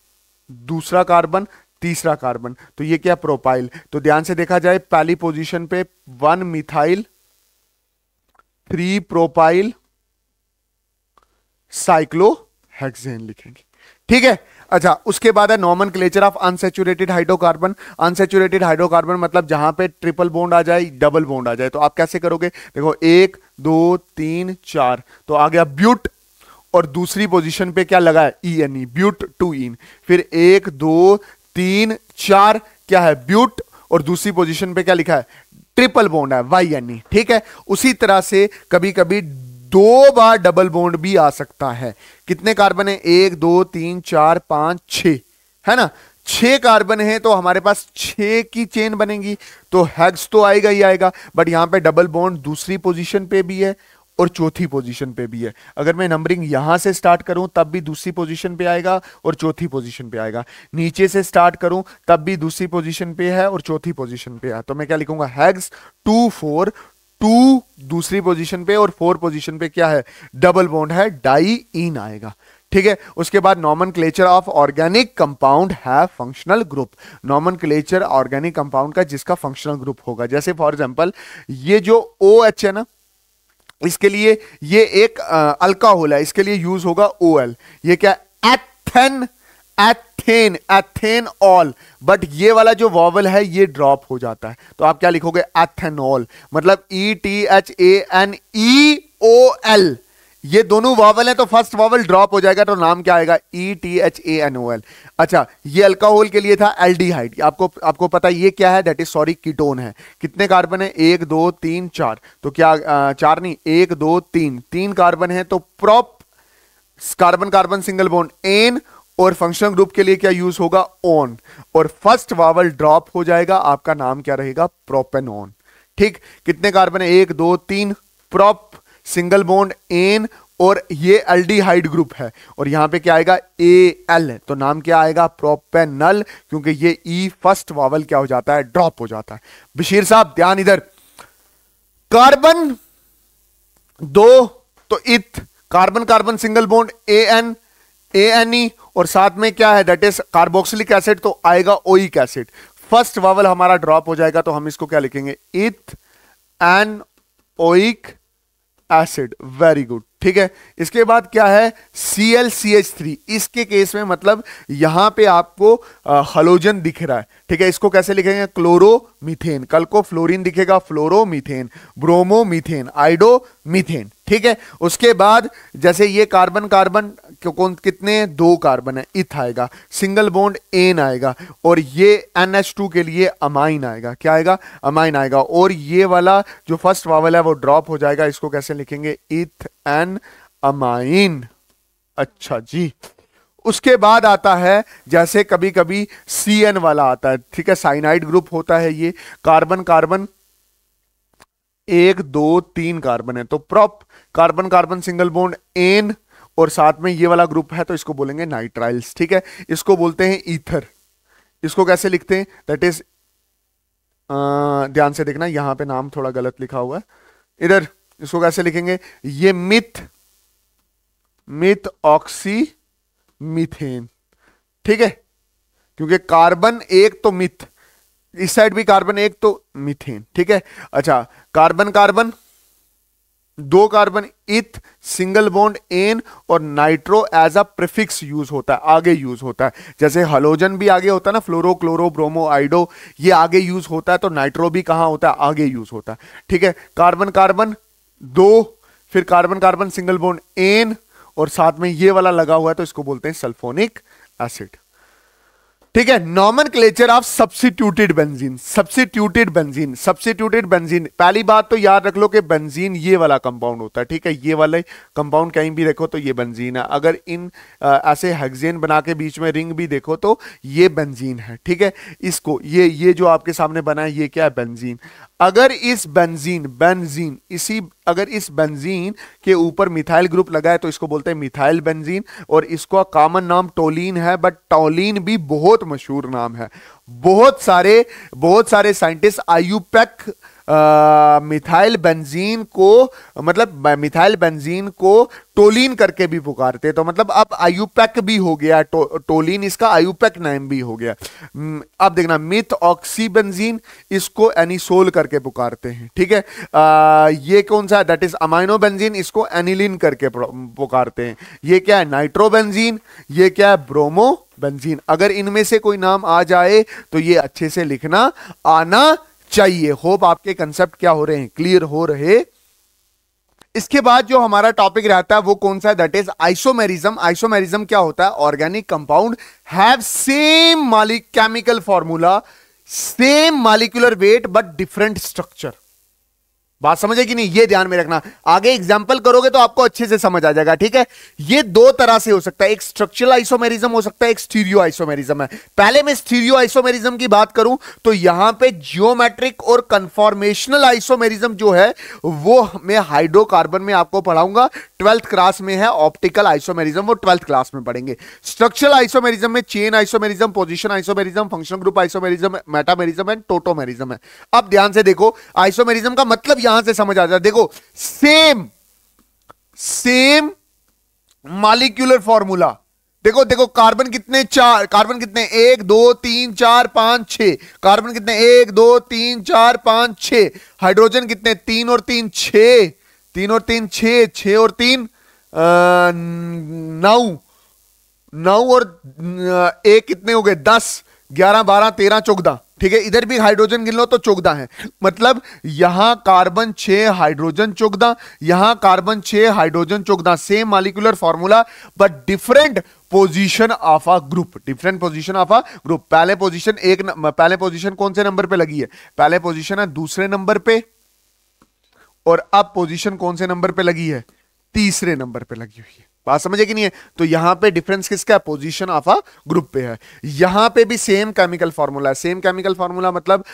दूसरा कार्बन तीसरा कार्बन तो ये क्या प्रोपाइल तो ध्यान से देखा जाए पहली पोजीशन पे one methyl three propyl cyclohexane लिखेंगे ठीक है अच्छा उसके बाद है nomenclature of unsaturated hydrocarbon unsaturated hydrocarbon मतलब जहां पे ट्रिपल बोन्ड आ जाए डबल बोन्ड आ जाए तो आप कैसे करोगे देखो एक दो तीन चार तो आ गया ब्यूट और दूसरी पोजीशन पे क्या लगा है E N E but two ene e फिर एक दो तीन चार क्या है ब्यूट और दूसरी पोजिशन पे क्या लिखा है ट्रिपल बोन्ड है वाई यानी ठीक है उसी तरह से कभी कभी दो बार डबल बोंड भी आ सकता है कितने कार्बन है एक दो तीन चार पांच छ है ना छह कार्बन है तो हमारे पास छह की चेन बनेगी तो हैग्स तो आएगा ही आएगा बट यहां पे डबल बॉन्ड दूसरी पोजीशन पे भी है और चौथी पोजीशन पे भी है अगर मैं नंबरिंग यहां से स्टार्ट करूं तब भी दूसरी पोजीशन पे आएगा और चौथी पोजीशन पे आएगा नीचे से स्टार्ट करूं तब भी दूसरी पोजीशन पे है और चौथी पोजीशन पे है तो मैं क्या लिखूंगा हैग्स टू फोर टू दूसरी पोजीशन पे और फोर पोजीशन पे क्या है डबल बॉन्ड है डाई इन आएगा ठीक है उसके बाद nomenclature of organic compound है functional group nomenclature organic compound का जिसका फंक्शनल ग्रुप होगा जैसे फॉर एग्जाम्पल ये जो ओ OH एच है ना इसके लिए ये एक अल्काहल है इसके लिए यूज होगा ओ एल ये क्या ethane ethane ethane ol but ये वाला जो वॉवल है ये ड्रॉप हो जाता है तो आप क्या लिखोगे एथेनॉल मतलब E T H A N E O L ये दोनों वावल हैं तो फर्स्ट वावल ड्रॉप हो जाएगा तो नाम क्या आएगा E T H A N O L अच्छा ये अल्कोहल के लिए था एल डी हाइट आपको आपको पता है ये क्या है दैट इज सॉरी कीटोन है कितने कार्बन है एक दो तीन चार तो क्या चार नहीं एक दो तीन तीन कार्बन है तो prop carbon carbon single bond an और फंक्शनल ग्रुप के लिए क्या यूज होगा ओन और फर्स्ट वावल ड्रॉप हो जाएगा आपका नाम क्या रहेगा प्रोपेनोन ठीक कितने कार्बन है एक दो तीन प्रॉप सिंगल बोन्ड एन और ये एल्डिहाइड ग्रुप है और यहां पे क्या आएगा ए एल तो नाम क्या आएगा प्रोपेनल क्योंकि ये ई फर्स्ट वावल क्या हो जाता है ड्रॉप हो जाता है बशीर साहब ध्यान इधर कार्बन दो तो eth carbon carbon single bond A N A N E और साथ में क्या है दैट इज कार्बोक्सिलिक एसिड तो आएगा ओइक एसिड फर्स्ट वावल हमारा ड्रॉप हो जाएगा तो हम इसको क्या लिखेंगे eth an oic acid very good ठीक है इसके बाद क्या है C L C H three इसके केस में मतलब यहां पे आपको हलोजन दिख रहा है ठीक है इसको कैसे लिखेंगे क्लोरोमीथेन कल को फ्लोरिन दिखेगा फ्लोरोमीथेन ब्रोमोमीथेन आइडोमीथेन ठीक है उसके बाद जैसे ये कार्बन कार्बन कौन कितने है? दो कार्बन है इथ आएगा सिंगल बॉन्ड एन आएगा और ये एन एच टू के लिए अमाइन आएगा क्या आएगा अमाइन आएगा और ये वाला जो फर्स्ट वावल है वो ड्रॉप हो जाएगा इसको कैसे लिखेंगे इथ एन अमाइन अच्छा जी उसके बाद आता है जैसे कभी कभी सी एन वाला आता है ठीक है साइनाइड ग्रुप होता है ये कार्बन कार्बन एक दो तीन कार्बन है तो prop carbon carbon single bond an और साथ में ये वाला ग्रुप है तो इसको बोलेंगे नाइट्राइल्स ठीक है इसको बोलते हैं ईथर इसको कैसे लिखते हैं दैट इज ध्यान से देखना यहां पे नाम थोड़ा गलत लिखा हुआ है इधर इसको कैसे लिखेंगे ये मिथ मिथ ऑक्सी मिथेन ठीक है क्योंकि कार्बन एक तो मिथ इस साइड भी कार्बन एक तो मिथेन ठीक है अच्छा कार्बन कार्बन दो carbon eth single bond an और nitro as a prefix use होता है आगे यूज होता है जैसे हलोजन भी आगे होता है ना फ्लोरो क्लोरो ब्रोमो आइडो ये आगे यूज होता है तो नाइट्रो भी कहां होता है आगे यूज होता है ठीक है कार्बन कार्बन दो फिर carbon carbon single bond an और साथ में ये वाला लगा हुआ है तो इसको बोलते हैं सल्फोनिक एसिड ठीक है nomenclature of substituted benzene substituted benzene substituted benzene पहली बात तो याद रख लो कि बेंजीन ये वाला कंपाउंड होता है ठीक है ये वाला कंपाउंड कहीं भी देखो तो ये बेंजीन है अगर इन आ, ऐसे हेक्सेन बना के बीच में रिंग भी देखो तो ये बेंजीन है ठीक है इसको ये ये जो आपके सामने बना है ये क्या है बेंजीन अगर इस बेंजीन बेंजीन इसी अगर इस बेंजीन के ऊपर मिथाइल ग्रुप लगा है तो इसको बोलते हैं मिथाइल बेंजीन और इसका कॉमन नाम टोलिन है बट टोलिन भी बहुत मशहूर नाम है बहुत सारे बहुत सारे साइंटिस्ट आयुपैक मिथाइल बेंजीन को मतलब मिथाइल बेंजीन को टोलिन करके भी पुकारते तो मतलब अब आयुपैक भी हो गया टो, टोलिन इसका आयुपैक नाम भी हो गया अब देखना मिथ ऑक्सीबेंजीन इसको एनिसोल करके पुकारते हैं ठीक है आ, ये कौन सा दैट इज अमाइनो बेंजीन इसको एनिलिन करके पुकारते हैं ये क्या है नाइट्रोबेंजीन ये क्या है ब्रोमो बेंजीन अगर इनमें से कोई नाम आ जाए तो ये अच्छे से लिखना आना चाहिए होप आपके कंसेप्ट क्या हो रहे हैं क्लियर हो रहे इसके बाद जो हमारा टॉपिक रहता है वो कौन सा है दैट इज आइसोमेरिज्म आइसोमेरिज्म क्या होता है organic compound have same molecular chemical formula same molecular weight but different structure बात समझे कि नहीं ये ध्यान में रखना आगे एग्जाम्पल करोगे तो आपको अच्छे से समझ आ जाएगा ठीक है ये दो तरह से हो सकता है एक स्ट्रक्चरल आइसोमेरिज्म हो सकता है एक स्टीरियो आइसोमेरिज्म है पहले मैं स्टीरियो आइसोमेरिज्म की बात करूं तो यहां पे जियोमेट्रिक और कन्फॉर्मेशनल आइसोमेरिज्म जो है वो मैं हाइड्रोकार्बन में आपको पढ़ाऊंगा ट्वेल्थ क्लास में है ऑप्टिकल आइसोमेरिज्म वो ट्वेल्थ क्लास में पढ़ेंगे स्ट्रक्चरल आइसोमेरिज्म में chain isomerism position isomerism function group isomerism metamerism and tautomerism है अब ध्यान से देखो आइसोमेरिज्म का मतलब यहां यहां से समझ आ जाए देखो सेम सेम मालिक्यूलर फॉर्मूला देखो देखो कार्बन कितने चार कार्बन कितने एक दो तीन चार पांच छ कार्बन कितने एक दो तीन चार पांच छ हाइड्रोजन कितने तीन और तीन छ तीन और तीन छ छ और तीन नौ नौ और एक कितने हो गए दस ग्यारह बारह तेरह चौदह ठीक है इधर भी हाइड्रोजन गिन लो तो चौगदा है मतलब यहां कार्बन छ हाइड्रोजन चौगदा यहां कार्बन छ हाइड्रोजन चौगदा same molecular formula but different position of a group different position of a group पहले पोजीशन एक न, पहले पोजीशन कौन से नंबर पे लगी है पहले पोजीशन है दूसरे नंबर पे और अब पोजिशन कौन से नंबर पर लगी है तीसरे नंबर पर लगी हुई है बात समझे कि नहीं है तो यहां पे डिफरेंस किसका पोजीशन ऑफ अ ग्रुप पे है यहां पे भी सेम केमिकल फॉर्मूला है सेम केमिकल फॉर्मूला मतलब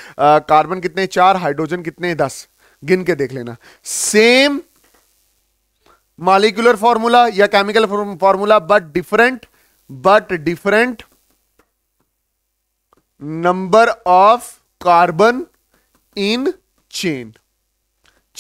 कार्बन कितने चार हाइड्रोजन कितने दस गिन के देख लेना सेम मालिकुलर फॉर्मूला या chemical formula but different but different number of carbon in chain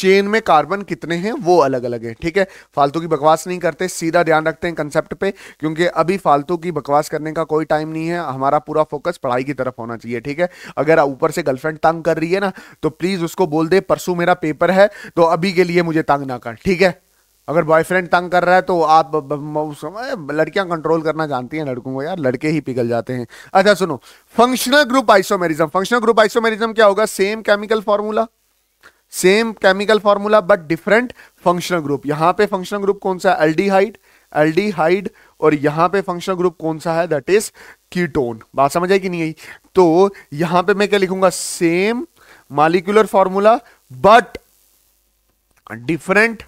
chain में कार्बन कितने हैं वो अलग अलग है ठीक है फालतू की बकवास नहीं करते सीधा ध्यान रखते हैं कंसेप्ट पे क्योंकि अभी फालतू की बकवास करने का कोई टाइम नहीं है हमारा पूरा फोकस पढ़ाई की तरफ होना चाहिए ठीक है अगर ऊपर से गर्लफ्रेंड तंग कर रही है ना तो प्लीज उसको बोल दे परसों मेरा पेपर है तो अभी के लिए मुझे तंग ना कर ठीक है अगर बॉयफ्रेंड तंग कर रहा है तो आप लड़कियां कंट्रोल करना जानती हैं लड़कों को यार लड़के ही पिघल जाते हैं अच्छा सुनो functional group isomerism functional group isomerism क्या होगा same chemical formula same chemical formula but different functional group यहां पे फंक्शनल ग्रुप कौन सा है एल्डिहाइड एल्डिहाइड और यहां पे फंक्शनल ग्रुप कौन सा है दैट इज कीटोन बात समझ आई कि नहीं आई तो यहां पे मैं क्या लिखूंगा same molecular formula but different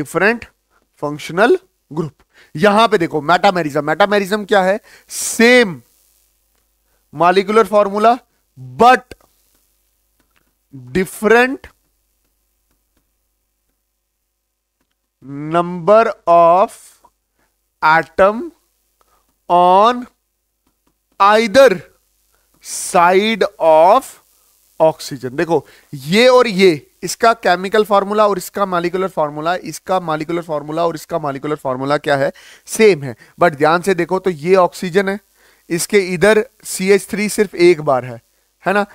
different functional group यहां पे देखो मेटामेरिज्म मेटामेरिज्म क्या है same molecular formula but different number of atom on either side of oxygen देखो ये और ये इसका केमिकल फॉर्मूला और इसका मालिकुलर फार्मूला इसका मालिकुलर फार्मूला और इसका मालिकुलर फॉर्मूला क्या है सेम है बट ध्यान से देखो तो ये ऑक्सीजन है इसके इधर सी एच थ्री सिर्फ एक बार है है ना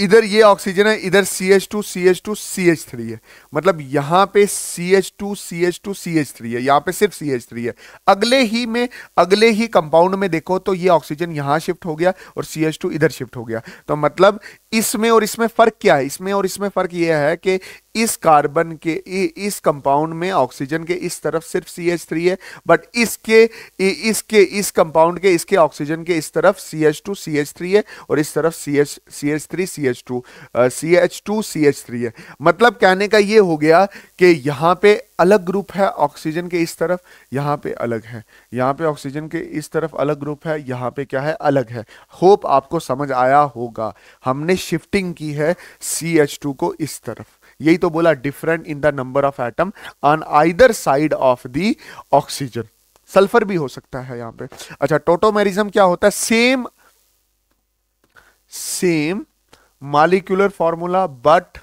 इधर ये ऑक्सीजन है इधर C H two C H two C H three है मतलब यहां पे C H two C H two C H three है यहां पे सिर्फ सी एच थ्री है अगले ही में अगले ही कंपाउंड में देखो तो ये ऑक्सीजन यहां शिफ्ट हो गया और सी एच टू इधर शिफ्ट हो गया तो मतलब इसमें और इसमें फर्क क्या है इसमें और इसमें फर्क यह है कि इस कार्बन के इस कंपाउंड में ऑक्सीजन के इस तरफ सिर्फ सी एच थ्री है बट इसके इसके इस कंपाउंड के इसके ऑक्सीजन के इस तरफ C H two C H three है और इस तरफ C H C H three C H two C H two C H three है मतलब कहने का ये हो गया कि यहाँ पे अलग ग्रुप है ऑक्सीजन के इस तरफ यहाँ पे अलग है यहाँ पे ऑक्सीजन के इस तरफ अलग ग्रुप है यहाँ पे क्या है अलग है होप आपको समझ आया होगा हमने शिफ्टिंग की है सी एच टू को इस तरफ यही तो बोला different in the number of atom on either side of the oxygen sulphur भी हो सकता है यहाँ पे अच्छा टोटोमेरिज्म क्या होता है same same molecular formula but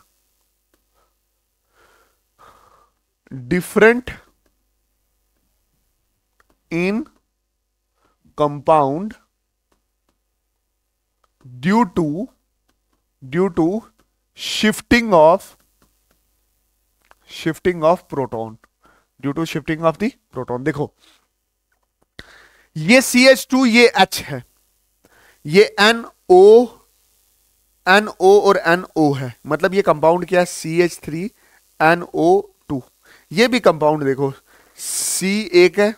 different in compound due to due to shifting of shifting of proton due to shifting of the proton देखो ये सी एच टू ये एच है ये एन ओ एन ओ और N O है मतलब ये compound क्या है C H three N O ये भी कंपाउंड देखो सी एक है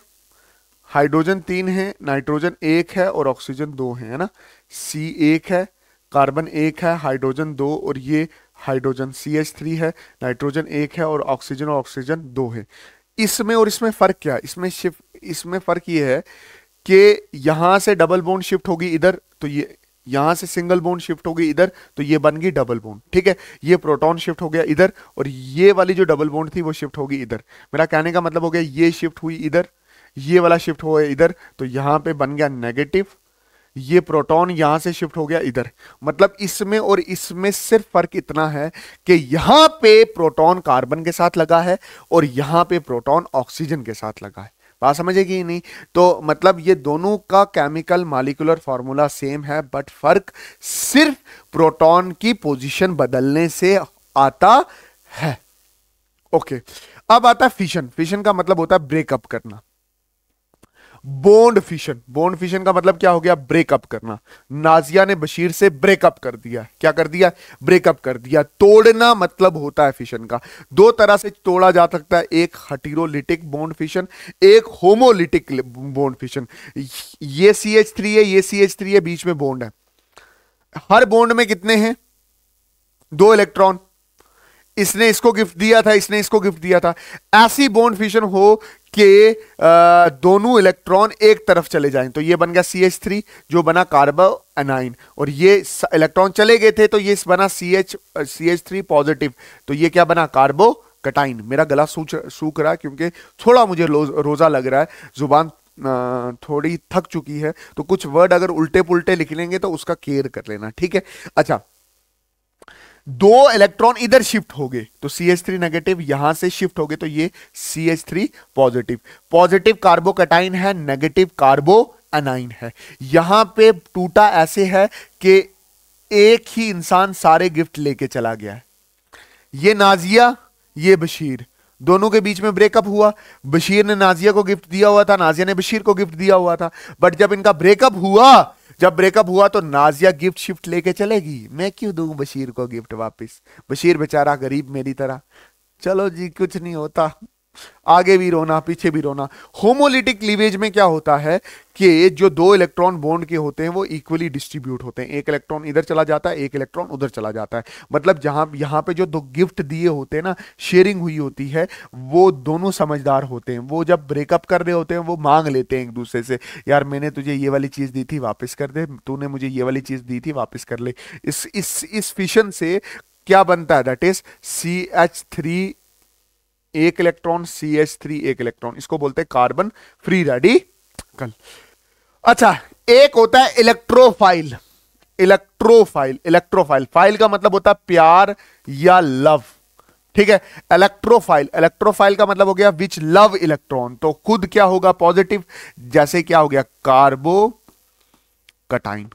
हाइड्रोजन तीन है नाइट्रोजन एक है और ऑक्सीजन दो है है ना सी एक है कार्बन एक है हाइड्रोजन दो और ये हाइड्रोजन सी एच थ्री है नाइट्रोजन एक है और ऑक्सीजन और ऑक्सीजन दो है इसमें और इसमें फर्क क्या है इसमें शिफ्ट इसमें फर्क ये है कि यहां से डबल बोन शिफ्ट होगी इधर तो ये यहां से सिंगल बोन शिफ्ट होगी इधर तो ये बन गई डबल बोन ठीक है ये प्रोटॉन शिफ्ट हो गया इधर और ये वाली जो डबल बोन थी वो शिफ्ट होगी इधर मेरा कहने का मतलब हो गया ये शिफ्ट हुई इधर ये वाला शिफ्ट हो गया इधर तो यहां पे बन गया नेगेटिव ये प्रोटॉन यहां से शिफ्ट हो गया इधर मतलब इसमें और इसमें सिर्फ फर्क इतना है कि यहां पे प्रोटॉन कार्बन के साथ लगा है और यहां पे प्रोटॉन ऑक्सीजन के साथ लगा है बात समझेगी ही नहीं तो मतलब ये दोनों का केमिकल मालिकुलर फॉर्मूला सेम है बट फर्क सिर्फ प्रोटॉन की पोजीशन बदलने से आता है ओके अब आता है फिशन फिशन का मतलब होता है ब्रेकअप करना बोन्ड फिशन बोन्ड फिशन का मतलब क्या हो गया ब्रेकअप करना नाजिया ने बशीर से ब्रेकअप कर दिया क्या कर दिया ब्रेकअप कर दिया तोड़ना मतलब होता है फिशन का दो तरह से तोड़ा जा सकता है एक हटीरोलिटिक बोन्ड फिशन एक होमोलिटिक बोन्ड फिशन ये सी एच थ्री है ये सी एच थ्री है बीच में बोन्ड है हर बोन्ड में कितने हैं दो इलेक्ट्रॉन इसने इसको गिफ्ट दिया था इसने इसको गिफ्ट दिया था ऐसी बोन फिशन हो के दोनों इलेक्ट्रॉन एक तरफ चले जाएं तो ये बन गया सी एच थ्री जो बना कार्बो एनाइन और ये इलेक्ट्रॉन चले गए थे तो ये बना C H C H three positive तो ये क्या बना कार्बो कटाइन मेरा गला सूच सूख रहा है क्योंकि थोड़ा मुझे रोज़ा लग रहा है जुबान थोड़ी थक चुकी है तो कुछ वर्ड अगर उल्टे पुल्टे लिख लेंगे तो उसका केयर कर लेना ठीक है अच्छा दो इलेक्ट्रॉन इधर शिफ्ट हो गए तो सी एच थ्री नेगेटिव यहां से शिफ्ट हो गए तो ये C H three positive positive carbocation है नेगेटिव कार्बो अनाइन है यहां पे टूटा ऐसे है कि एक ही इंसान सारे गिफ्ट लेके चला गया है ये नाजिया ये बशीर दोनों के बीच में ब्रेकअप हुआ बशीर ने नाजिया को गिफ्ट दिया हुआ था नाजिया ने बशीर को गिफ्ट दिया हुआ था बट जब इनका ब्रेकअप हुआ जब ब्रेकअप हुआ तो नाजिया गिफ्ट शिफ्ट लेके चलेगी मैं क्यों दू बशीर को गिफ्ट वापस बशीर बेचारा गरीब मेरी तरह चलो जी कुछ नहीं होता आगे भी रोना पीछे भी रोना होमोलिटिक लीवेज में क्या होता है कि जो दो इलेक्ट्रॉन बॉन्ड के होते हैं वो इक्वली डिस्ट्रीब्यूट होते हैं एक इलेक्ट्रॉन इधर चला जाता है एक इलेक्ट्रॉन उधर चला जाता है मतलब जहां यहां पे जो दो गिफ्ट दिए होते हैं ना शेयरिंग हुई होती है वो दोनों समझदार होते हैं वो जब ब्रेकअप कर रहे होते हैं वो मांग लेते हैं एक दूसरे से यार मैंने तुझे ये वाली चीज़ दी थी वापिस कर दे तूने मुझे ये वाली चीज़ दी थी वापिस कर ले इस इस इस फिशन से क्या बनता है that is C H three एक इलेक्ट्रॉन सी एच थ्री एक इलेक्ट्रॉन इसको बोलते हैं कार्बन फ्री रेडिकल अच्छा एक होता है इलेक्ट्रोफाइल इलेक्ट्रोफाइल इलेक्ट्रोफाइल फाइल का मतलब होता है प्यार या लव ठीक है इलेक्ट्रोफाइल इलेक्ट्रोफाइल का मतलब हो गया विच लव इलेक्ट्रॉन तो खुद क्या होगा पॉजिटिव जैसे क्या हो गया कार्बो कटाइन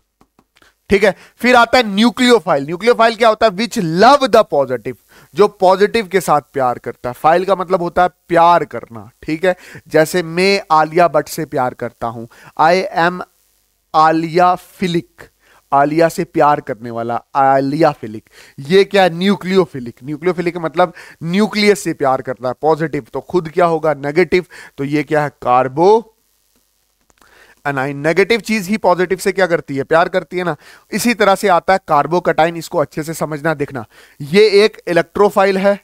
ठीक है फिर आता है न्यूक्लियोफाइल न्यूक्लियोफाइल क्या होता है विच लव द पॉजिटिव जो पॉजिटिव के साथ प्यार करता है फाइल का मतलब होता है प्यार करना ठीक है जैसे मैं आलिया भट्ट से प्यार करता हूं I am Alia philic Alia से प्यार करने वाला आलिया फिलिक ये क्या है न्यूक्लियोफिलिक न्यूक्लियोफिलिक मतलब न्यूक्लियस से प्यार करता है पॉजिटिव तो खुद क्या होगा नेगेटिव तो ये क्या है कार्बो एनाइन नेगेटिव चीज ही पॉजिटिव से क्या करती है प्यार करती है ना इसी तरह से आता है कार्बोकटाइन इसको अच्छे से समझना देखना ये एक इलेक्ट्रोफाइल है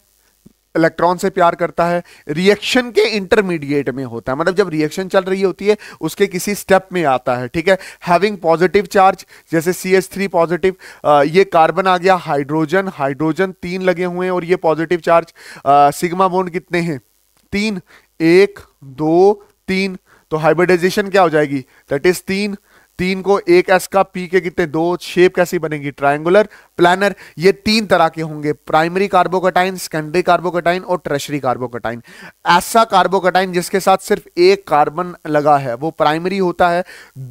इलेक्ट्रॉन से प्यार करता है रिएक्शन के इंटरमीडिएट में होता है मतलब जब रिएक्शन चल रही होती है उसके किसी स्टेप में आता है ठीक है हैविंग पॉजिटिव चार्ज जैसे सी एस थ्री पॉजिटिव ये कार्बन आ गया हाइड्रोजन हाइड्रोजन तीन लगे हुए हैं और ये पॉजिटिव चार्ज सिग्मा बोन कितने हैं तीन एक दो तीन तो हाइब्रिडाइजेशन क्या हो जाएगी दट इज तीन तीन को एक एस का पी के कितने दो शेप कैसी बनेगी ट्रायंगुलर प्लानर ये तीन तरह के होंगे प्राइमरी कार्बोकटाइन सेकेंडरी कार्बोकटाइन और ट्रेशरी कार्बोकटाइन ऐसा कार्बोकटाइन जिसके साथ सिर्फ एक कार्बन लगा है वो प्राइमरी होता है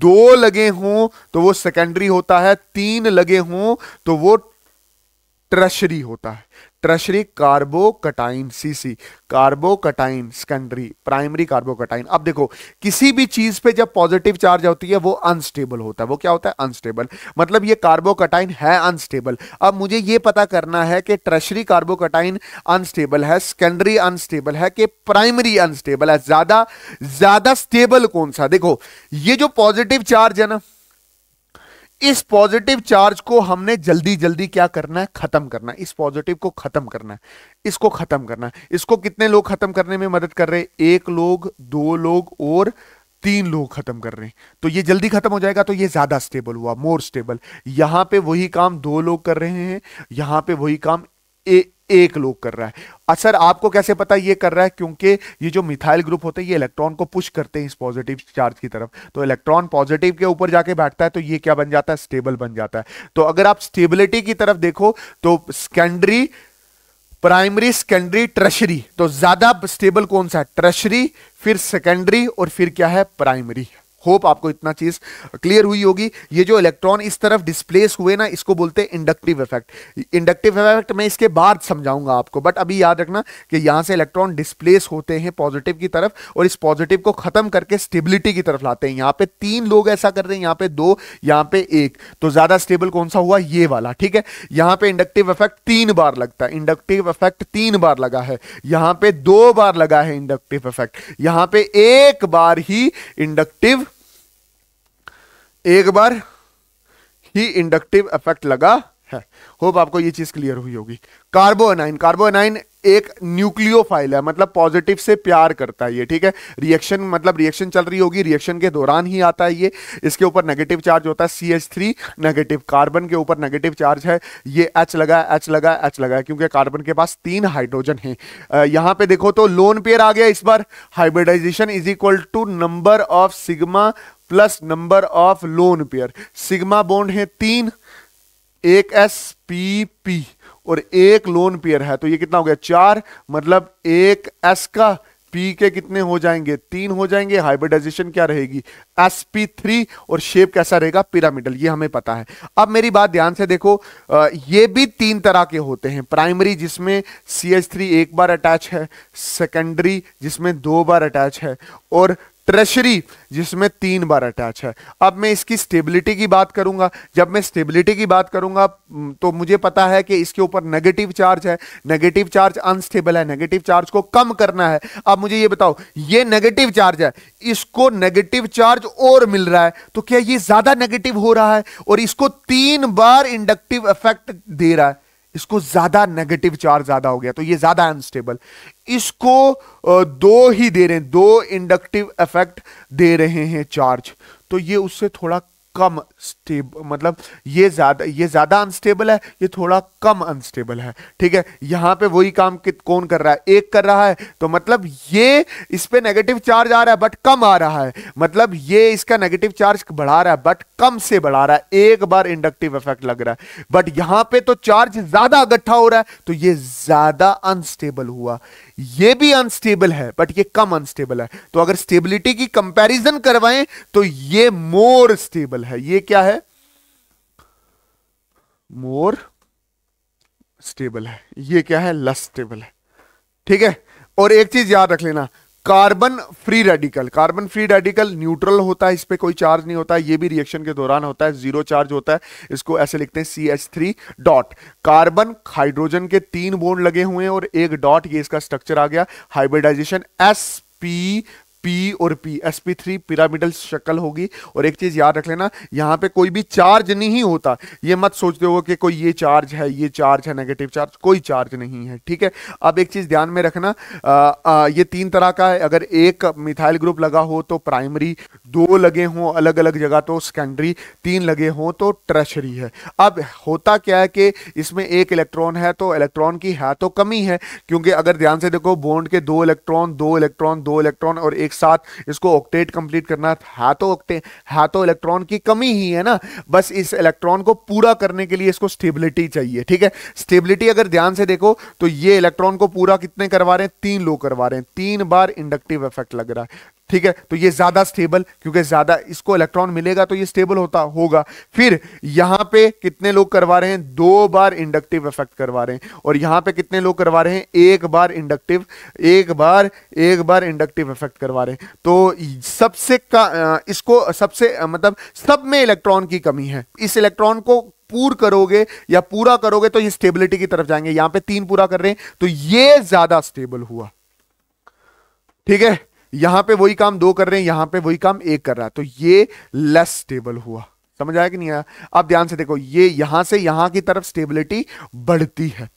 दो लगे हों तो वो सेकेंडरी होता है तीन लगे हों तो वो ट्रेशरी होता है ट्रशरी कार्बोकटाइन सीसी कार्बोकटाइन सेकेंडरी प्राइमरी कार्बोकटाइन अब देखो किसी भी चीज पे जब पॉजिटिव चार्ज होती है वो अनस्टेबल होता है वो क्या होता है अनस्टेबल मतलब ये कार्बोकटाइन है अनस्टेबल अब मुझे ये पता करना है कि ट्रशरी कार्बोकटाइन अनस्टेबल है सेकेंडरी अनस्टेबल है कि प्राइमरी अनस्टेबल है ज्यादा ज्यादा स्टेबल कौन सा देखो ये जो पॉजिटिव चार्ज है ना इस पॉजिटिव चार्ज को हमने जल्दी जल्दी क्या करना है खत्म करना है इस पॉजिटिव को खत्म करना है इसको खत्म करना है इसको कितने लोग खत्म करने में मदद कर रहे हैं एक लोग दो लोग और तीन लोग खत्म कर रहे हैं तो ये जल्दी खत्म हो जाएगा तो ये ज्यादा स्टेबल हुआ मोर स्टेबल यहां पे वही काम दो लोग कर रहे हैं यहां पे वही काम ए एक लोग कर रहा है असर आपको कैसे पता ये कर रहा है क्योंकि ये जो मिथाइल ग्रुप होते हैं ये इलेक्ट्रॉन को पुश करते हैं इस पॉजिटिव चार्ज की तरफ तो इलेक्ट्रॉन पॉजिटिव के ऊपर जाके बैठता है तो ये क्या बन जाता है स्टेबल बन जाता है तो अगर आप स्टेबिलिटी की तरफ देखो तो सेकेंडरी प्राइमरी सेकेंडरी ट्रेशरी तो ज्यादा स्टेबल कौन सा है ट्रेशरी फिर सेकेंडरी और फिर क्या है प्राइमरी होप आपको इतना चीज क्लियर हुई होगी ये जो इलेक्ट्रॉन इस तरफ डिस्प्लेस हुए ना इसको बोलते हैं इंडक्टिव इफेक्ट इंडक्टिव इफेक्ट मैं इसके बाद समझाऊंगा आपको बट अभी याद रखना कि यहाँ से इलेक्ट्रॉन डिस्प्लेस होते हैं पॉजिटिव की तरफ और इस पॉजिटिव को खत्म करके स्टेबिलिटी की तरफ लाते हैं यहां पर तीन लोग ऐसा कर रहे हैं यहाँ पे दो यहाँ पे एक तो ज्यादा स्टेबल कौन सा हुआ ये वाला ठीक है यहाँ पे इंडक्टिव इफेक्ट तीन बार लगता है इंडक्टिव इफेक्ट तीन बार लगा है यहाँ पे दो बार लगा है इंडक्टिव इफेक्ट यहाँ पे एक बार ही इंडक्टिव एक बार ही इंडक्टिव इफेक्ट लगा है होप आपको ये चीज क्लियर हुई होगी कार्बोनाइन कार्बोनाइन एक न्यूक्लियोफाइल है मतलब पॉजिटिव से प्यार करता है ये ठीक है रिएक्शन मतलब रिएक्शन चल रही होगी रिएक्शन के दौरान ही आता है ये इसके ऊपर नेगेटिव चार्ज होता है C H three negative carbon के ऊपर नेगेटिव चार्ज है ये एच लगा एच लगा एच लगा क्योंकि कार्बन के पास तीन हाइड्रोजन है यहां पर देखो तो लोन पेयर आ गया इस बार hybridisation is equal to number of sigma plus number of lone pair sigma bond है तीन एक एस पी पी और एक लोन पेयर है तो ये कितना हो गया चार मतलब एक एस का पी के कितने हो जाएंगे तीन हो जाएंगे हाइब्रिडाइजेशन क्या रहेगी एस पी थ्री और शेप कैसा रहेगा पिरामिडल ये हमें पता है अब मेरी बात ध्यान से देखो ये भी तीन तरह के होते हैं प्राइमरी जिसमें सी एच थ्री एक बार अटैच है सेकेंडरी जिसमें दो बार अटैच है और ट्रेशरी जिसमें तीन बार अटैच है अब मैं इसकी स्टेबिलिटी की बात करूंगा जब मैं स्टेबिलिटी की बात करूंगा तो मुझे पता है कि इसके ऊपर नेगेटिव चार्ज है नेगेटिव चार्ज अनस्टेबल है नेगेटिव चार्ज को कम करना है अब मुझे ये बताओ ये नेगेटिव चार्ज है इसको नेगेटिव चार्ज और मिल रहा है तो क्या ये ज्यादा नेगेटिव हो रहा है और इसको तीन बार इंडक्टिव इफेक्ट दे रहा है इसको ज्यादा नेगेटिव चार्ज ज्यादा हो गया तो ये ज्यादा अनस्टेबल इसको दो ही दे रहे हैं दो इंडक्टिव इफेक्ट दे रहे हैं चार्ज तो ये उससे थोड़ा कम स्टेब मतलब ये ज्यादा ये ज्यादा अनस्टेबल है ये थोड़ा कम अनस्टेबल है ठीक है यहाँ पे वही काम कित कौन कर रहा है एक कर रहा है तो मतलब ये इस पे नेगेटिव चार्ज आ रहा है बट कम आ रहा है मतलब ये इसका नेगेटिव चार्ज बढ़ा रहा है बट कम से बढ़ा रहा है एक बार इंडक्टिव इफेक्ट लग रहा है बट यहां पर तो चार्ज ज्यादा इकट्ठा हो रहा है तो ये ज्यादा अनस्टेबल हुआ ये भी अनस्टेबल है बट ये कम अनस्टेबल है तो अगर स्टेबिलिटी की कंपैरिजन करवाएं तो ये मोर स्टेबल है ये क्या है मोर स्टेबल है ये क्या है लस स्टेबल है ठीक है और एक चीज याद रख लेना carbon free radical carbon free radical neutral होता है इस पर कोई चार्ज नहीं होता है ये भी रिएक्शन के दौरान होता है जीरो चार्ज होता है इसको ऐसे लिखते हैं C H three dot carbon hydrogen के तीन बोन लगे हुए हैं और एक डॉट ये इसका स्ट्रक्चर आ गया हाइब्रिडाइजेशन एस पी पी और P S P three pyramidal शक्ल होगी और एक चीज याद रख लेना यहाँ पे कोई भी चार्ज नहीं होता ये मत सोचते हो कि कोई ये चार्ज है ये चार्ज है नेगेटिव चार्ज कोई चार्ज नहीं है ठीक है अब एक चीज ध्यान में रखना आ, आ, ये तीन तरह का है अगर एक मिथाइल ग्रुप लगा हो तो प्राइमरी दो लगे हों अलग अलग जगह तो सेकेंडरी तीन लगे हों तो ट्रेशरी है अब होता क्या है कि इसमें एक इलेक्ट्रॉन है तो इलेक्ट्रॉन की है तो कमी है क्योंकि अगर ध्यान से देखो बोन्ड के दो इलेक्ट्रॉन दो इलेक्ट्रॉन दो इलेक्ट्रॉन और एक एक साथ इसको ऑक्टेट कंप्लीट करना है तो ऑक्टे है तो इलेक्ट्रॉन की कमी ही है ना बस इस इलेक्ट्रॉन को पूरा करने के लिए इसको स्टेबिलिटी चाहिए ठीक है स्टेबिलिटी अगर ध्यान से देखो तो ये इलेक्ट्रॉन को पूरा कितने करवा रहे हैं तीन लो करवा रहे हैं तीन बार इंडक्टिव इफेक्ट लग रहा है ठीक है तो ये ज्यादा स्टेबल क्योंकि ज्यादा इसको इलेक्ट्रॉन मिलेगा तो ये स्टेबल होता होगा फिर यहां पे कितने लोग करवा रहे हैं दो बार इंडक्टिव इफेक्ट करवा रहे हैं और यहां पे कितने लोग करवा रहे हैं एक बार इंडक्टिव एक बार एक बार इंडक्टिव इफेक्ट करवा रहे हैं तो सबसे का इसको सबसे मतलब सब में इलेक्ट्रॉन की कमी है इस इलेक्ट्रॉन को पूर करोगे या पूरा करोगे तो ये स्टेबिलिटी की तरफ जाएंगे यहां पर तीन पूरा कर रहे हैं तो ये ज्यादा स्टेबल हुआ ठीक है यहां पे वही काम दो कर रहे हैं यहां पे वही काम एक कर रहा है तो ये लेस स्टेबल हुआ समझ आया कि नहीं आया अब ध्यान से देखो ये यहां से यहां की तरफ स्टेबिलिटी बढ़ती है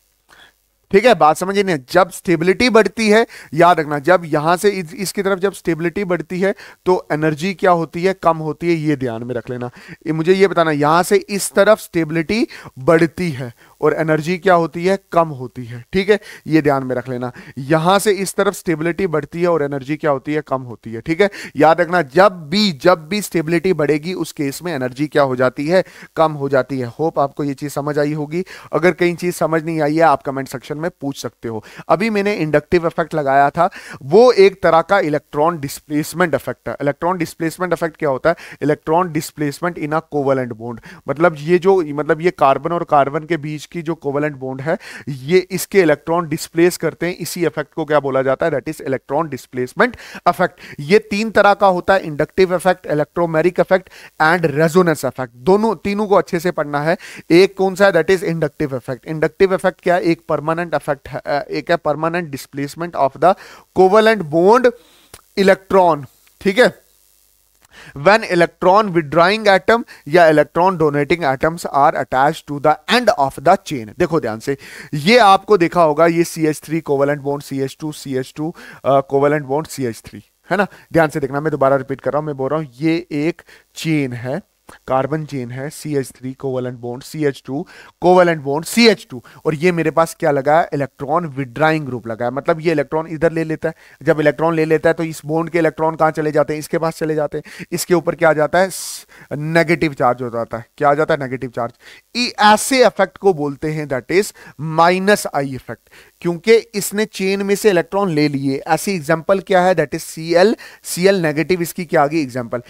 ठीक है बात समझ नहीं जब स्टेबिलिटी बढ़ती है याद रखना जब यहां से इस, इसकी तरफ जब स्टेबिलिटी बढ़ती है तो एनर्जी क्या होती है कम होती है ये ध्यान में रख लेना मुझे ये बताना यहां से इस तरफ स्टेबिलिटी बढ़ती है और एनर्जी क्या होती है कम होती है ठीक है ये ध्यान में रख लेना यहां से इस तरफ स्टेबिलिटी बढ़ती है और एनर्जी क्या होती है कम होती है ठीक है याद रखना जब भी जब भी स्टेबिलिटी बढ़ेगी उस केस में एनर्जी क्या हो जाती है कम हो जाती है होप आपको ये चीज समझ आई होगी अगर कहीं चीज समझ नहीं आई है आप कमेंट सेक्शन में पूछ सकते हो अभी मैंने इंडक्टिव इफेक्ट लगाया था वो एक तरह का इलेक्ट्रॉन डिस्प्लेसमेंट इफेक्ट है इलेक्ट्रॉन डिस्प्लेसमेंट इफेक्ट क्या होता है electron displacement in a covalent bond मतलब ये जो मतलब ये कार्बन और कार्बन के बीच की जो कोवेलेंट बॉन्ड है ये इसके इलेक्ट्रॉन डिस्प्लेस करते हैं इसी इफेक्ट को क्या बोला जाता है that is electron displacement effect ये तीन तरह का होता है inductive effect electromeric effect and resonance effect दोनों तीनों को अच्छे से पढ़ना है एक कौन सा है that is inductive effect inductive effect क्या है एक परमानेंट इफेक्ट है एक है permanent displacement of the covalent bond electron ठीक है वेन इलेक्ट्रॉन withdrawing एटम या electron donating atoms are attach to the end of the chain देखो ध्यान से ये आपको देखा होगा ये C H three covalent bond C H two C H two covalent bond C H three है ना ध्यान से देखना मैं दोबारा रिपीट कर रहा हूं मैं बोल रहा हूं ये एक चेन है कार्बन चेन है C H three covalent bond C H two covalent bond C H two और ये मेरे पास क्या लगा है इलेक्ट्रॉन विड्राइंग ग्रुप लगा है मतलब ये इलेक्ट्रॉन इधर ले लेता है जब इलेक्ट्रॉन ले लेता है तो इस बोन्ड के इलेक्ट्रॉन कहाँ चले जाते हैं इसके पास चले जाते हैं इसके ऊपर क्या आ जाता है नेगेटिव चार्ज हो जाता है क्या आ जाता है नेगेटिव चार्ज ऐसे इफेक्ट को बोलते हैं that is minus I effect क्योंकि इसने चेन में से इलेक्ट्रॉन ले लिए ऐसी एग्जांपल क्या है that is C L C L negative इसकी क्या आ गई एग्जांपल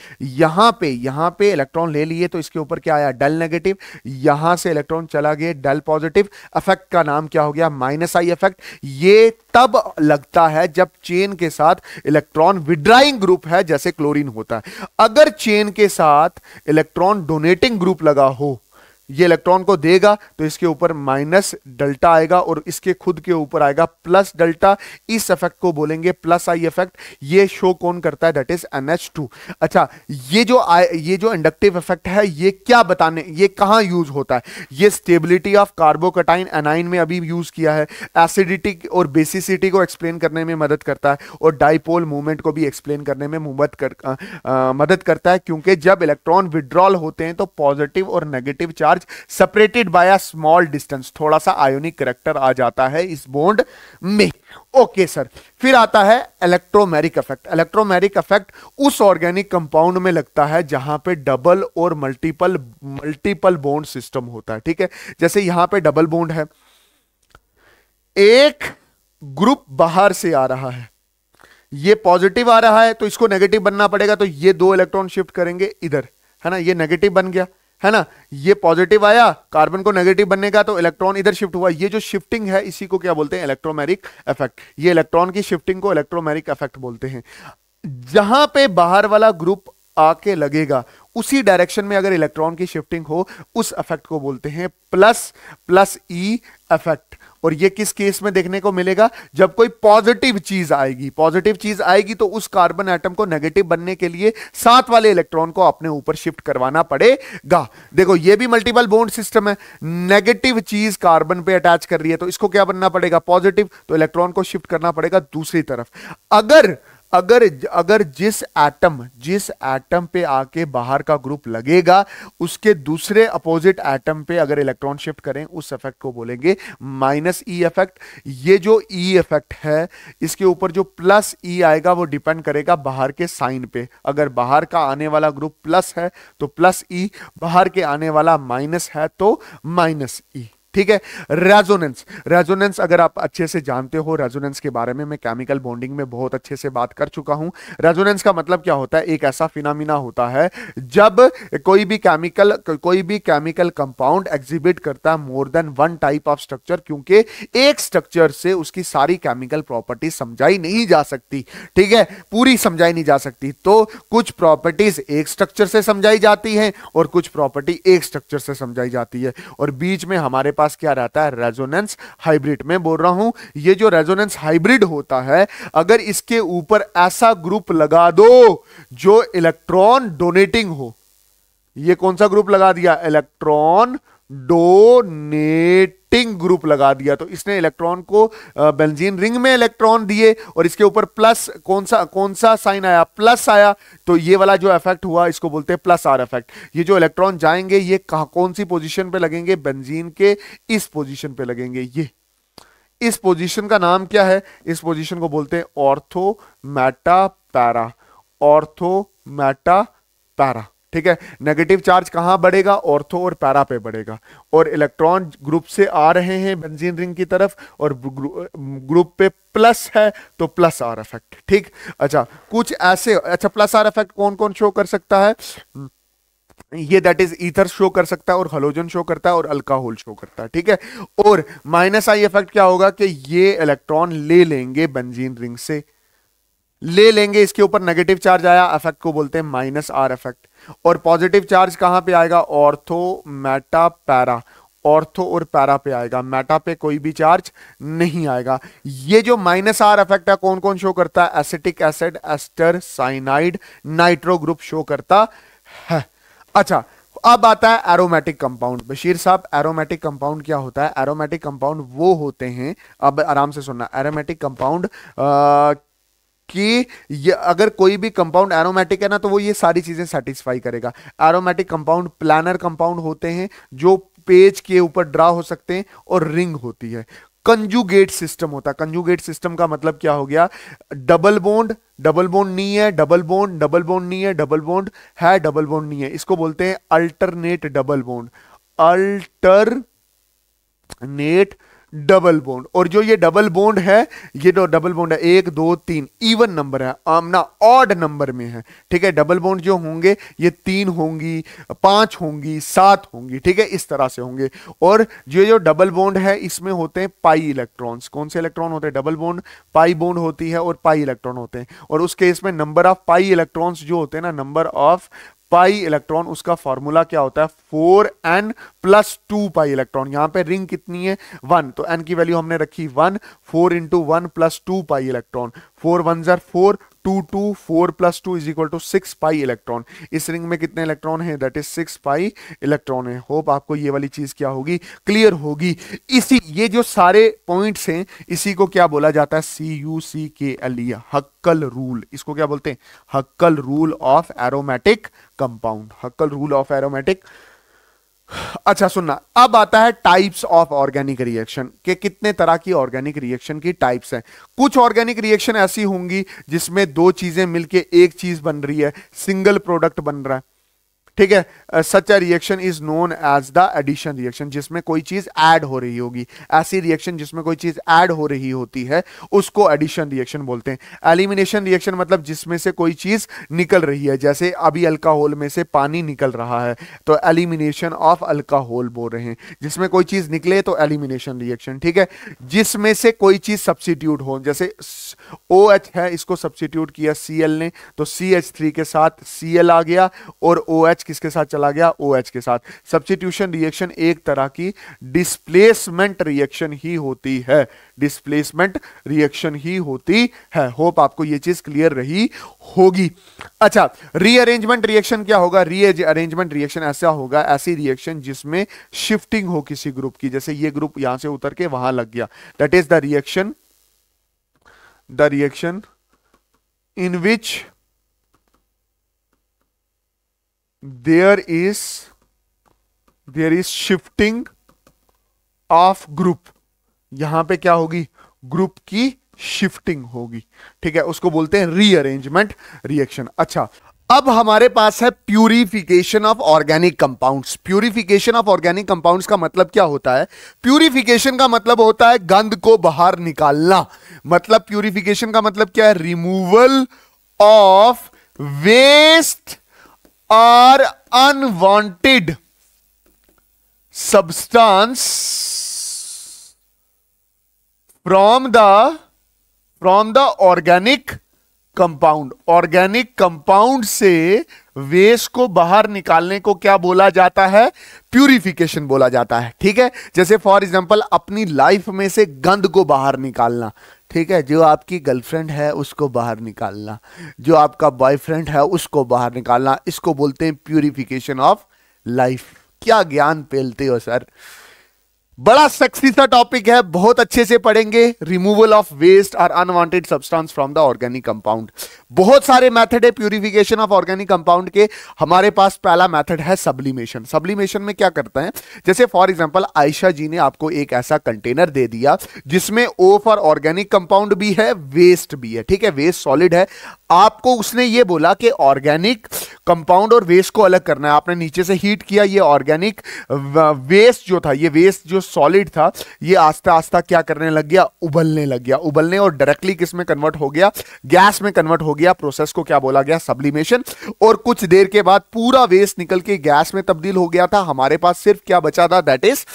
यहां पे यहां पे इलेक्ट्रॉन इलेक्ट्रॉन ले लिए तो इसके ऊपर क्या आया डल नेगेटिव यहां से इलेक्ट्रॉन चला गया डल पॉजिटिव इफेक्ट का नाम क्या हो गया माइनस आई इफेक्ट ये तब लगता है जब चेन के साथ इलेक्ट्रॉन विड्राइंग ग्रुप है जैसे क्लोरीन होता है अगर चेन के साथ इलेक्ट्रॉन डोनेटिंग ग्रुप लगा हो ये इलेक्ट्रॉन को देगा तो इसके ऊपर माइनस डेल्टा आएगा और इसके खुद के ऊपर आएगा प्लस डेल्टा इस इफेक्ट को बोलेंगे प्लस आई इफेक्ट ये शो कौन करता है दैट इज एन टू अच्छा ये जो आ, ये जो इंडक्टिव इफेक्ट है ये क्या बताने ये कहाँ यूज होता है ये स्टेबिलिटी ऑफ कार्बोकटाइन एनाइन में अभी यूज किया है एसिडिटी और बेसिसिटी को एक्सप्लेन करने में मदद करता है और डाइपोल मूवमेंट को भी एक्सप्लेन करने में मदद कर मदद करता है क्योंकि जब इलेक्ट्रॉन विड्रॉल होते हैं तो पॉजिटिव और negative charge charge separated by a small distance थोड़ा सा आयोनिक करेक्टर आ जाता है इस बोन्ड में ओके okay, सर फिर आता है इलेक्ट्रोमेरिक इफेक्ट इलेक्ट्रोमेरिक इफेक्ट उस ऑर्गेनिक कंपाउंड में लगता है जहां पे डबल और मल्टीपल मल्टीपल बोन्ड सिस्टम होता है ठीक है जैसे यहां पे डबल बोन्ड है एक ग्रुप बाहर से आ रहा है ये पॉजिटिव आ रहा है तो इसको नेगेटिव बनना पड़ेगा तो ये दो इलेक्ट्रॉन शिफ्ट करेंगे इधर है ना ये नेगेटिव बन गया है ना ये पॉजिटिव आया कार्बन को नेगेटिव बनने का तो इलेक्ट्रॉन इधर शिफ्ट हुआ ये जो शिफ्टिंग है इसी को क्या बोलते हैं इलेक्ट्रोमेरिक इफेक्ट ये इलेक्ट्रॉन की शिफ्टिंग को इलेक्ट्रोमेरिक इफेक्ट बोलते हैं जहां पे बाहर वाला ग्रुप आके लगेगा उसी डायरेक्शन में अगर इलेक्ट्रॉन की शिफ्टिंग हो उस इफेक्ट को बोलते हैं प्लस प्लस ई इफेक्ट और ये किस केस में देखने को मिलेगा जब कोई पॉजिटिव चीज आएगी पॉजिटिव चीज आएगी तो उस कार्बन एटम को नेगेटिव बनने के लिए सात वाले इलेक्ट्रॉन को अपने ऊपर शिफ्ट करवाना पड़ेगा देखो ये भी मल्टीपल बोन्ड सिस्टम है नेगेटिव चीज कार्बन पे अटैच कर रही है तो इसको क्या बनना पड़ेगा पॉजिटिव तो इलेक्ट्रॉन को शिफ्ट करना पड़ेगा दूसरी तरफ अगर अगर अगर जिस एटम जिस एटम पे आके बाहर का ग्रुप लगेगा उसके दूसरे अपोजिट एटम पे अगर इलेक्ट्रॉन शिफ्ट करें उस इफेक्ट को बोलेंगे माइनस ई इफेक्ट ये जो ई e इफेक्ट है इसके ऊपर जो प्लस ई e आएगा वो डिपेंड करेगा बाहर के साइन पे अगर बाहर का आने वाला ग्रुप प्लस है तो प्लस ई e, बाहर के आने वाला माइनस है तो माइनस ई e. ठीक है रेजोनेंस रेजोनेंस अगर आप अच्छे से जानते हो रेजोनेंस के बारे में मैं केमिकल बॉन्डिंग में बहुत अच्छे से बात कर चुका हूं रेजोनेंस का मतलब क्या होता है एक ऐसा फिनामिना होता है जब कोई भी केमिकल कोई भी केमिकल कंपाउंड एग्जिबिट करता है more than one type of structure क्योंकि एक स्ट्रक्चर से उसकी सारी केमिकल प्रॉपर्टी समझाई नहीं जा सकती ठीक है पूरी समझाई नहीं जा सकती तो कुछ प्रॉपर्टीज एक स्ट्रक्चर से समझाई जाती है और कुछ प्रॉपर्टी एक स्ट्रक्चर से समझाई जाती है और बीच में हमारे पास पास क्या रहता है रेजोनेंस हाइब्रिड में बोल रहा हूं ये जो रेजोनेंस हाइब्रिड होता है अगर इसके ऊपर ऐसा ग्रुप लगा दो जो इलेक्ट्रॉन डोनेटिंग हो ये कौन सा ग्रुप लगा दिया इलेक्ट्रॉन डोनेटिंग ग्रुप लगा दिया तो इसने इलेक्ट्रॉन को बेंजीन रिंग में इलेक्ट्रॉन दिए और इसके ऊपर प्लस कौन सा कौन सा साइन आया प्लस आया तो ये वाला जो इफेक्ट हुआ इसको बोलते हैं प्लस आर इफेक्ट ये जो इलेक्ट्रॉन जाएंगे ये कहा कौन सी पोजीशन पे लगेंगे बेंजीन के इस पोजीशन पे लगेंगे ये इस पोजिशन का नाम क्या है इस पोजिशन को बोलते हैं ortho meta para ortho meta para ठीक है नेगेटिव चार्ज कहाँ बढ़ेगा ऑर्थो और पैरा पे बढ़ेगा और इलेक्ट्रॉन ग्रुप से आ रहे हैं बेंजीन रिंग की तरफ और ग्रुप पे प्लस है तो प्लस आर इफेक्ट ठीक अच्छा कुछ ऐसे अच्छा प्लस आर इफेक्ट कौन कौन शो कर सकता है हम्म, ये दैट इज ईथर शो कर सकता है और हलोजन शो करता है और अल्कोहल शो करता है ठीक है और माइनस आई इफेक्ट क्या होगा कि ये इलेक्ट्रॉन ले लेंगे बेंजीन रिंग से ले लेंगे इसके ऊपर नेगेटिव चार्ज आया इफेक्ट को बोलते हैं माइनस आर इफेक्ट और पॉजिटिव चार्ज कहाँ पे आएगा ऑर्थो मेटा पैरा ऑर्थो और पैरा पे आएगा मेटा पे कोई भी चार्ज नहीं आएगा ये जो माइनस आर इफेक्ट है कौन कौन शो करता है acetic acid ester cyanide nitro group show करता है अच्छा अब आता है एरोमेटिक कंपाउंड बशीर साहब एरोमेटिक कंपाउंड क्या होता है एरोमेटिक कंपाउंड वो होते हैं अब आराम से सुनना एरोमेटिक कंपाउंड कि ये अगर कोई भी कंपाउंड एरोमेटिक है ना तो वो ये सारी चीजें सेटिस्फाई करेगा एरोमेटिक कंपाउंड प्लानर कंपाउंड होते हैं जो पेज के ऊपर ड्रा हो सकते हैं और रिंग होती है कंजुगेट सिस्टम होता है कंजुगेट सिस्टम का मतलब क्या हो गया डबल बोन्ड डबल बोन्ड नहीं है डबल बोन्ड डबल बोन्ड नहीं है डबल बोन्ड है डबल बोन्ड नहीं है इसको बोलते हैं alternate double bond alternate double bond और जो ये डबल बोंड है ये जो तो डबल बोंड है एक दो तीन इवन नंबर है आमना ऑड नंबर में है ठीक है डबल बोंड जो होंगे ये तीन होंगी पांच होंगी सात होंगी ठीक है इस तरह से होंगे और जो जो डबल बोंड है इसमें होते हैं पाई इलेक्ट्रॉन्स कौन से इलेक्ट्रॉन होते हैं डबल बोंड पाई बोंड होती है और पाई इलेक्ट्रॉन होते हैं और उस केस में नंबर ऑफ पाई इलेक्ट्रॉन्स जो होते हैं ना नंबर ऑफ पाई इलेक्ट्रॉन उसका फॉर्मूला क्या होता है four N plus two pi electron यहां पे रिंग कितनी है वन तो एन की वैल्यू हमने रखी one four into one plus two pi electron four one जर four two two four plus two is equal to six pi electron इस रिंग में कितने इलेक्ट्रॉन है that is six pi electron है hope आपको ये वाली चीज क्या होगी क्लियर होगी इसी ये जो सारे पॉइंट्स हैं इसी को क्या बोला जाता है सी यू सी के एल ई हक्कल रूल इसको क्या बोलते हैं Huckel rule of aromatic compound Huckel rule of aromatic अच्छा सुनना अब आता है टाइप्स ऑफ ऑर्गेनिक रिएक्शन के कितने तरह की ऑर्गेनिक रिएक्शन की टाइप्स हैं कुछ ऑर्गेनिक रिएक्शन ऐसी होंगी जिसमें दो चीजें मिलके एक चीज बन रही है सिंगल प्रोडक्ट बन रहा है ठीक है such reaction is known as the addition reaction जिसमें कोई चीज ऐड हो रही होगी ऐसी रिएक्शन जिसमें कोई चीज ऐड हो रही होती है उसको एडिशन रिएक्शन बोलते हैं एलिमिनेशन रिएक्शन मतलब जिसमें से कोई चीज निकल रही है जैसे अभी अल्काहोल में से पानी निकल रहा है तो एलिमिनेशन ऑफ अल्काहोल बोल रहे हैं जिसमें कोई चीज निकले तो एलिमिनेशन रिएक्शन ठीक है जिसमें से कोई चीज सब्सिट्यूट हो जैसे ओ OH है इसको सब्सिट्यूट किया सी ने तो सी के साथ सी आ गया और ओ OH किसके साथ चला गया ओ OH के साथ सब्सिट्यूशन रिएक्शन एक तरह की डिस्प्लेसमेंट रिएक्शन ही होती है डिस्प्लेसमेंट रिएक्शन ही होती है होप आपको यह चीज क्लियर रही होगी अच्छा रीअरेंजमेंट रिएक्शन क्या होगा रीअरेंजमेंट रिएक्शन ऐसा होगा ऐसी रिएक्शन जिसमें शिफ्टिंग हो किसी ग्रुप की जैसे ये ग्रुप यहां से उतर के वहां लग गया that is the reaction the reaction in which there is there is shifting of group यहां पे क्या होगी ग्रुप की शिफ्टिंग होगी ठीक है उसको बोलते हैं रीअरेंजमेंट रिएक्शन अच्छा अब हमारे पास है purification of organic compounds purification of organic compounds का मतलब क्या होता है प्यूरिफिकेशन का मतलब होता है गंध को बाहर निकालना मतलब प्यूरिफिकेशन का मतलब क्या है removal of waste or unwanted substance from the from the organic compound organic compound से वेस्ट को बाहर निकालने को क्या बोला जाता है प्यूरिफिकेशन बोला जाता है ठीक है जैसे फॉर एग्जांपल अपनी लाइफ में से गंद को बाहर निकालना ठीक है जो आपकी गर्लफ्रेंड है उसको बाहर निकालना जो आपका बॉयफ्रेंड है उसको बाहर निकालना इसको बोलते हैं प्यूरिफिकेशन ऑफ लाइफ क्या ज्ञान फैलते हो सर बड़ा सेक्सी सा टॉपिक है बहुत अच्छे से पढ़ेंगे रिमूवल ऑफ वेस्ट और unwanted substance from the organic compound बहुत सारे मेथड है प्यूरिफिकेशन ऑफ ऑर्गेनिक कंपाउंड के हमारे पास पहला मेथड है सब्लिमेशन सब्लिमेशन में क्या करते हैं जैसे फॉर एग्जांपल आयशा जी ने आपको एक ऐसा कंटेनर दे दिया जिसमें ओ फॉर ऑर्गेनिक कंपाउंड भी है वेस्ट भी है ठीक है वेस्ट सॉलिड है आपको उसने ये बोला कि ऑर्गेनिक कंपाउंड और वेस्ट को अलग करना है आपने नीचे से हीट किया ये ऑर्गेनिक वेस्ट जो था ये वेस्ट जो सॉलिड था ये आस्ता आस्ता क्या करने लग गया उबलने लग गया उबलने और डायरेक्टली किस में कन्वर्ट हो गया गैस में कन्वर्ट हो गया प्रोसेस को क्या बोला गया सब्लिमेशन और कुछ देर के बाद पूरा वेस्ट निकल के गैस में तब्दील हो गया था हमारे पास सिर्फ क्या बचा था दैट इज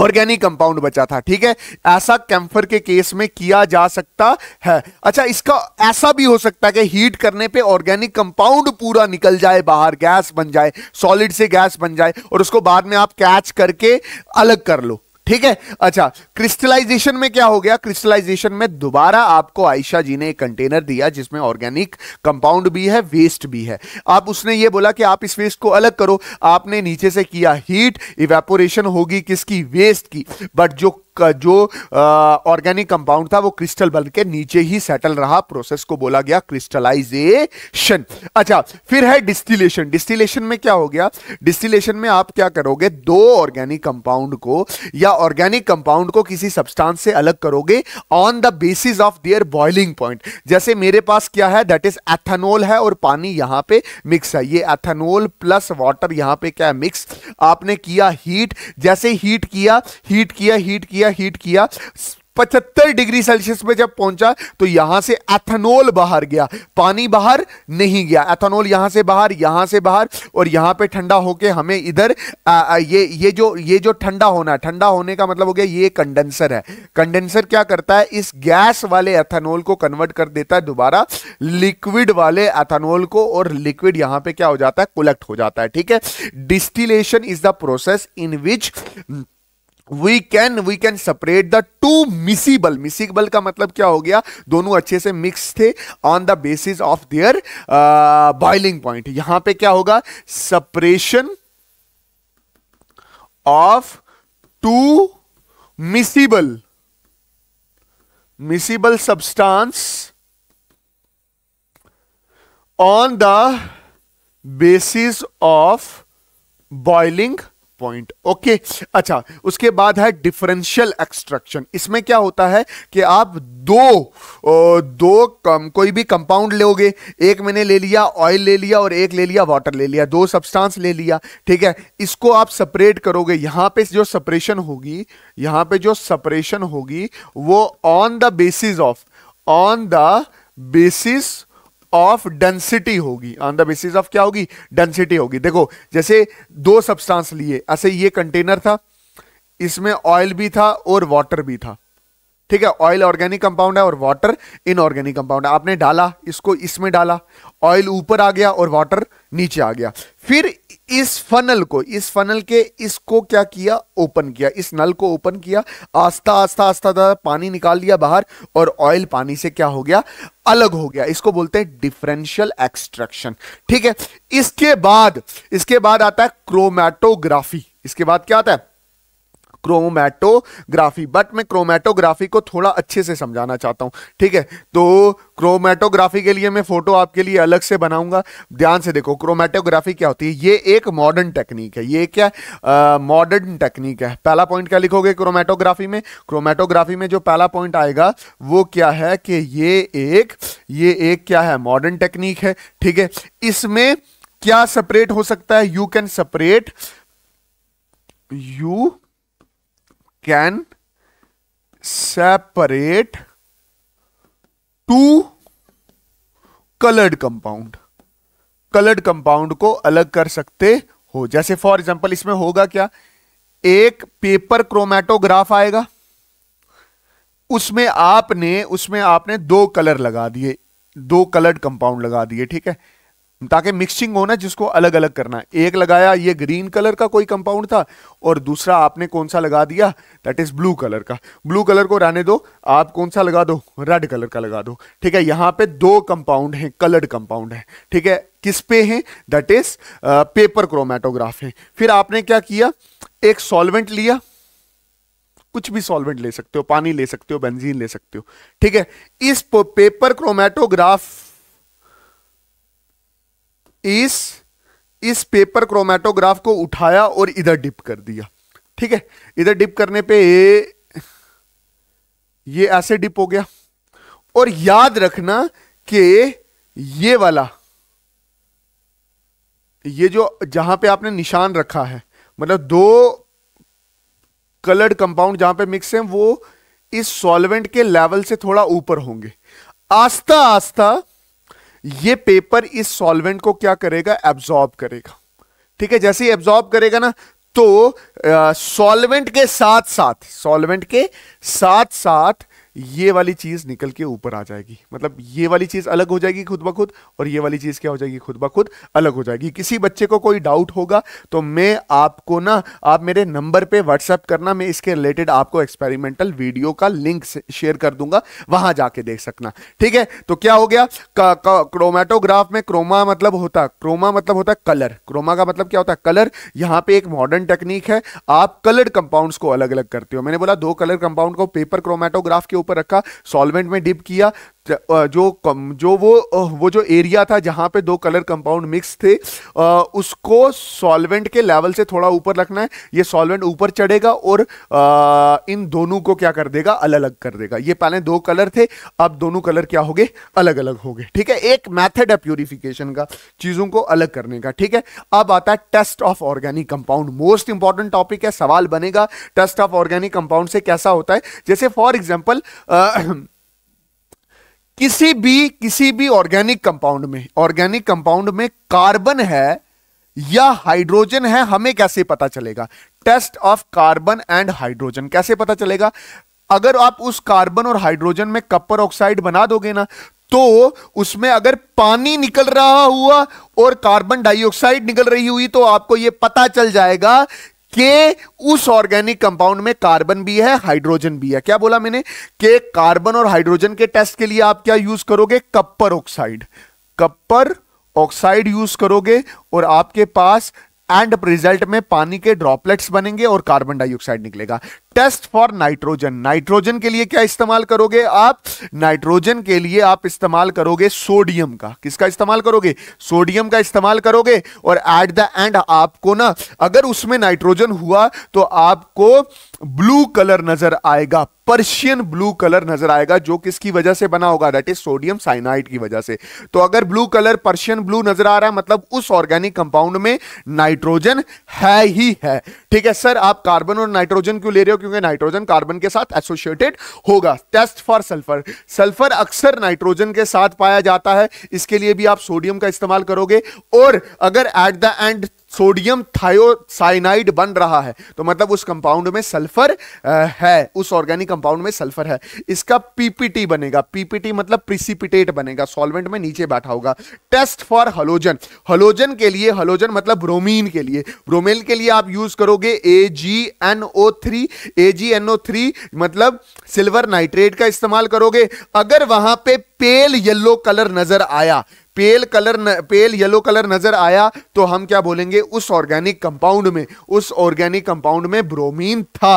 ऑर्गेनिक कंपाउंड बचा था ठीक है ऐसा कैंफर के केस में किया जा सकता है अच्छा इसका ऐसा भी हो सकता है कि हीट करने पे ऑर्गेनिक कंपाउंड पूरा निकल जाए बाहर गैस बन जाए सॉलिड से गैस बन जाए और उसको बाद में आप कैच करके अलग कर लो ठीक है अच्छा क्रिस्टलाइजेशन में क्या हो गया क्रिस्टलाइजेशन में दोबारा आपको आयशा जी ने एक कंटेनर दिया जिसमें ऑर्गेनिक कंपाउंड भी है वेस्ट भी है आप उसने ये बोला कि आप इस वेस्ट को अलग करो आपने नीचे से किया हीट इवेपोरेशन होगी किसकी वेस्ट की बट जो जो ऑर्गेनिक कंपाउंड था वो क्रिस्टल बन के नीचे ही सेटल रहा प्रोसेस को बोला गया क्रिस्टलाइजेशन अच्छा फिर है डिस्टिलेशन डिस्टिलेशन में क्या हो गया डिस्टिलेशन में आप क्या करोगे दो ऑर्गेनिक कंपाउंड को या ऑर्गेनिक कंपाउंड को किसी सब्सटेंस से अलग करोगे on the basis of their boiling point जैसे मेरे पास क्या है दैट इज एथेनॉल है और पानी यहां पर मिक्स है ये एथेनॉल प्लस वाटर यहां पर क्या है मिक्स आपने किया हीट जैसे हीट किया हीट किया हीट किया किया हीट किया 75 डिग्री सेल्सियस में जब पहुंचा तो यहां से एथेनॉल बाहर गया पानी बाहर नहीं गया एथेनॉल यहां से बाहर यहां से बाहर और यहां पे ठंडा होके हमें इधर ये ये जो ये जो ठंडा होना ठंडा होने का मतलब हो गया ये कंडेंसर है कंडेंसर क्या करता है इस गैस वाले एथेनॉल को कन्वर्ट कर देता है दोबारा लिक्विड वाले एथेनॉल को और लिक्विड यहां पर क्या हो जाता है कोलेक्ट हो जाता है ठीक है distillation is the process in which we can we can separate the two miscible miscible का मतलब क्या हो गया दोनों अच्छे से मिक्स थे on the basis of their boiling point यहां पे क्या होगा separation of two miscible miscible substance on the basis of boiling point okay अच्छा उसके बाद है डिफरेंशियल एक्सट्रक्शन इसमें क्या होता है कि आप दो ओ, दो कम, कोई भी कंपाउंड लोगे एक मैंने ले लिया ऑयल ले लिया और एक ले लिया वाटर ले लिया दो सब्सटेंस ले लिया ठीक है इसको आप सेपरेट करोगे यहां पे जो सेपरेशन होगी यहां पे जो सेपरेशन होगी वो on the basis of on the basis of density होगी ऑन द बेसिस ऑफ क्या होगी डेंसिटी होगी देखो जैसे दो सब्सटेंस लिए ऐसे ये कंटेनर था इसमें ऑयल भी था और वाटर भी था ठीक है ऑयल ऑर्गेनिक कंपाउंड है और वाटर इनऑर्गेनिक कंपाउंड है आपने डाला इसको इसमें डाला ऑयल ऊपर आ गया और वाटर नीचे आ गया फिर इस फनल को इस फनल के इसको क्या किया ओपन किया इस नल को ओपन किया आस्ता आस्था आस्ता पानी निकाल दिया बाहर और ऑयल पानी से क्या हो गया अलग हो गया इसको बोलते हैं डिफरेंशियल एक्सट्रैक्शन ठीक है इसके बाद इसके बाद आता है क्रोमैटोग्राफी इसके बाद क्या आता है क्रोमैटोग्राफी बट मैं क्रोमैटोग्राफी को थोड़ा अच्छे से समझाना चाहता हूं ठीक है तो क्रोमैटोग्राफी के लिए मैं फोटो आपके लिए अलग से बनाऊंगा ध्यान से देखो क्रोमैटोग्राफी क्या होती है ये एक मॉडर्न टेक्निक है ये क्या मॉडर्न टेक्निक है पहला पॉइंट क्या लिखोगे क्रोमैटोग्राफी में क्रोमैटोग्राफी में जो पहला पॉइंट आएगा वो क्या है कि ये एक ये एक क्या है मॉडर्न टेक्निक है ठीक है इसमें क्या सेपरेट हो सकता है you can separate you can separate two coloured compound coloured compound को अलग कर सकते हो जैसे फॉर एग्जाम्पल इसमें होगा क्या एक पेपर क्रोमेटोग्राफ आएगा उसमें आपने उसमें आपने दो कलर लगा दिए दो कलर्ड कंपाउंड लगा दिए ठीक है ताकि मिक्सिंग होना जिसको अलग अलग करना एक लगाया ये ग्रीन कलर का कोई कंपाउंड था और दूसरा आपने कौन सा लगा दिया दैट इज ब्लू कलर का ब्लू कलर को रहने दो आप कौन सा लगा दो रेड कलर का लगा दो ठीक है यहाँ पे दो कंपाउंड हैं कलर्ड कंपाउंड है ठीक है किस पे हैं दैट इज पेपर क्रोमेटोग्राफ है फिर आपने क्या किया एक सॉल्वेंट लिया कुछ भी सॉल्वेंट ले सकते हो पानी ले सकते हो बेंजीन ले सकते हो ठीक है इस पेपर क्रोमेटोग्राफ इस इस पेपर क्रोमेटोग्राफ को उठाया और इधर डिप कर दिया ठीक है इधर डिप करने पे ये ऐसे डिप हो गया और याद रखना कि ये वाला ये जो जहां पे आपने निशान रखा है मतलब दो कलर्ड कंपाउंड जहां पे मिक्स हैं वो इस सॉल्वेंट के लेवल से थोड़ा ऊपर होंगे आस्ता आस्ता ये पेपर इस सॉल्वेंट को क्या करेगा एब्जॉर्ब करेगा ठीक है जैसे ही एब्जॉर्ब करेगा ना तो सॉल्वेंट के साथ साथ सॉल्वेंट के साथ साथ ये वाली चीज़ निकल के ऊपर आ जाएगी मतलब ये वाली चीज़ अलग हो जाएगी खुद ब खुद और ये वाली चीज़ क्या हो जाएगी खुद ब खुद अलग हो जाएगी किसी बच्चे को कोई डाउट होगा तो मैं आपको ना आप मेरे नंबर पे व्हाट्सएप करना मैं इसके रिलेटेड आपको एक्सपेरिमेंटल वीडियो का लिंक शेयर कर दूंगा वहां जाके देख सकना ठीक है तो क्या हो गया क्रोमेटोग्राफ में क्रोमा मतलब होता क्रोमा मतलब होता कलर क्रोमा का मतलब क्या होता है कलर यहां पे एक मॉडर्न टेक्निक है आप कलर्ड कंपाउंड को अलग अलग करते हो मैंने बोला दो कलर कंपाउंड को पेपर क्रोमेटोग्राफ के ऊपर रखा सॉल्वेंट में डिप किया जो जो वो वो जो एरिया था जहाँ पे दो कलर कंपाउंड मिक्स थे उसको सॉल्वेंट के लेवल से थोड़ा ऊपर रखना है ये सॉल्वेंट ऊपर चढ़ेगा और इन दोनों को क्या कर देगा अलग अलग कर देगा ये पहले दो कलर थे अब दोनों कलर क्या हो गए अलग अलग हो गए ठीक है एक मैथड है प्योरिफिकेशन का चीज़ों को अलग करने का ठीक है अब आता है test of organic compound most important topic है सवाल बनेगा टेस्ट ऑफ ऑर्गेनिक कंपाउंड से कैसा होता है जैसे फॉर एग्जाम्पल [CLEARS THROAT] किसी भी किसी भी ऑर्गेनिक कंपाउंड में ऑर्गेनिक कंपाउंड में कार्बन है या हाइड्रोजन है हमें कैसे पता चलेगा test of carbon and hydrogen कैसे पता चलेगा अगर आप उस कार्बन और हाइड्रोजन में कपर ऑक्साइड बना दोगे ना तो उसमें अगर पानी निकल रहा हुआ और कार्बन डाइऑक्साइड निकल रही हुई तो आपको यह पता चल जाएगा के उस ऑर्गेनिक कंपाउंड में कार्बन भी है हाइड्रोजन भी है क्या बोला मैंने के कार्बन और हाइड्रोजन के टेस्ट के लिए आप क्या यूज करोगे copper oxide copper oxide use करोगे और आपके पास एंड रिजल्ट में पानी के ड्रॉपलेट्स बनेंगे और कार्बन डाइऑक्साइड निकलेगा टेस्ट फॉर नाइट्रोजन नाइट्रोजन के लिए क्या इस्तेमाल करोगे आप नाइट्रोजन के लिए आप इस्तेमाल करोगे सोडियम का किसका इस्तेमाल करोगे सोडियम का इस्तेमाल करोगे और एट द एंड आपको ना अगर उसमें नाइट्रोजन हुआ तो आपको ब्लू कलर नजर आएगा पर्शियन ब्लू कलर नजर आएगा जो किसकी वजह से बना होगा दैट इज सोडियम साइनाइड की वजह से तो अगर ब्लू कलर पर्शियन ब्लू नजर आ रहा है मतलब उस ऑर्गेनिक कंपाउंड में नाइट्रोजन है ही है ठीक है सर आप कार्बन और नाइट्रोजन क्यों ले रहे हो क्योंकि नाइट्रोजन कार्बन के साथ एसोसिएटेड होगा टेस्ट फॉर सल्फर सल्फर अक्सर नाइट्रोजन के साथ पाया जाता है इसके लिए भी आप सोडियम का इस्तेमाल करोगे और अगर at the end sodium thiocyanide बन रहा है तो मतलब उस कंपाउंड में सल्फर है उस ऑर्गेनिक कंपाउंड में सल्फर है इसका पीपीटी बनेगा पीपीटी मतलब प्रिसिपिटेट बनेगा सॉल्वेंट में नीचे बैठा होगा टेस्ट फॉर हलोजन हलोजन के लिए हलोजन मतलब ब्रोमीन के लिए ब्रोमेल के लिए आप यूज करोगे A G N O three A G N O three मतलब सिल्वर नाइट्रेट का इस्तेमाल करोगे अगर वहां पे पेल येलो कलर नजर आया पेल कलर न, पेल येलो कलर नज़र आया तो हम क्या बोलेंगे उस ऑर्गेनिक कंपाउंड में उस ऑर्गेनिक कंपाउंड में ब्रोमीन था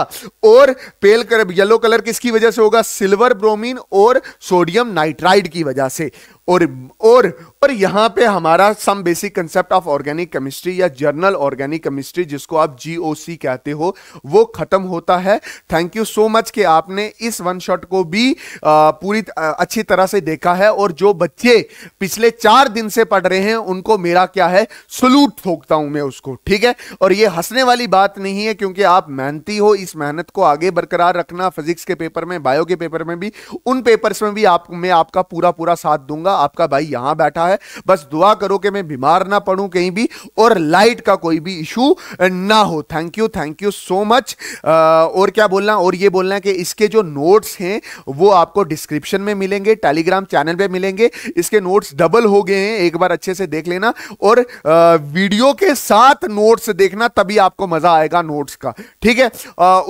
और पेल कलर येलो कलर किसकी वजह से होगा सिल्वर ब्रोमीन और सोडियम नाइट्राइड की वजह से और और पर यहां पे हमारा some basic concept of organic chemistry या जर्नल ऑर्गेनिक केमिस्ट्री जिसको आप जीओसी कहते हो वो खत्म होता है थैंक यू सो मच कि आपने इस वन शॉट को भी आ, पूरी आ, अच्छी तरह से देखा है और जो बच्चे पिछले चार दिन से पढ़ रहे हैं उनको मेरा क्या है सलूट थोकता हूं मैं उसको ठीक है और ये हंसने वाली बात नहीं है क्योंकि आप मेहनती हो इस मेहनत को आगे बरकरार रखना फिजिक्स के पेपर में बायो के पेपर में भी उन पेपर्स में भी आप मैं आपका पूरा पूरा साथ दूंगा आपका भाई यहां बैठा है है बस दुआ करो कि मैं बीमार ना पड़ूं कहीं भी और लाइट का कोई भी इशू ना हो thank you thank you so much और क्या बोलना और ये बोलना कि इसके जो नोट्स हैं वो आपको डिस्क्रिप्शन में मिलेंगे टेलीग्राम चैनल पर मिलेंगे इसके नोट्स डबल हो गए हैं एक बार अच्छे से देख लेना और वीडियो के साथ नोट्स देखना तभी आपको मजा आएगा नोट्स का ठीक है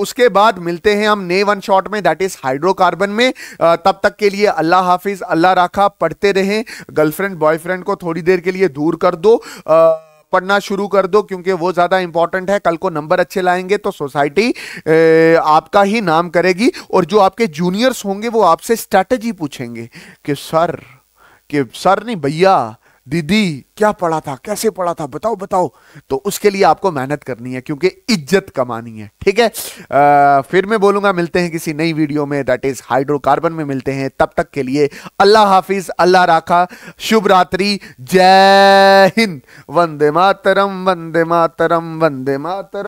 उसके बाद मिलते हैं हम नए वन शॉट में दैट इज हाइड्रोकार्बन में तब तक के लिए अल्लाह हाफिज अल्लाह राखा पढ़ते रहें गर्लफ्रेंड बॉय बॉयफ्रेंड को थोड़ी देर के लिए दूर कर दो आ, पढ़ना शुरू कर दो क्योंकि वो ज़्यादा इंपॉर्टेंट है कल को नंबर अच्छे लाएंगे तो सोसाइटी आपका ही नाम करेगी और जो आपके जूनियर्स होंगे वो आपसे स्ट्रैटेजी पूछेंगे कि सर कि सर नहीं भैया दीदी क्या पढ़ा था कैसे पढ़ा था बताओ बताओ तो उसके लिए आपको मेहनत करनी है क्योंकि इज्जत कमानी है ठीक है आ, फिर मैं बोलूंगा मिलते हैं किसी नई वीडियो में दैट इज हाइड्रोकार्बन में मिलते हैं तब तक के लिए अल्लाह हाफिज अल्लाह राखा शुभ रात्रि जय हिंद वंदे मातरम वंदे मातरम वंदे मातरम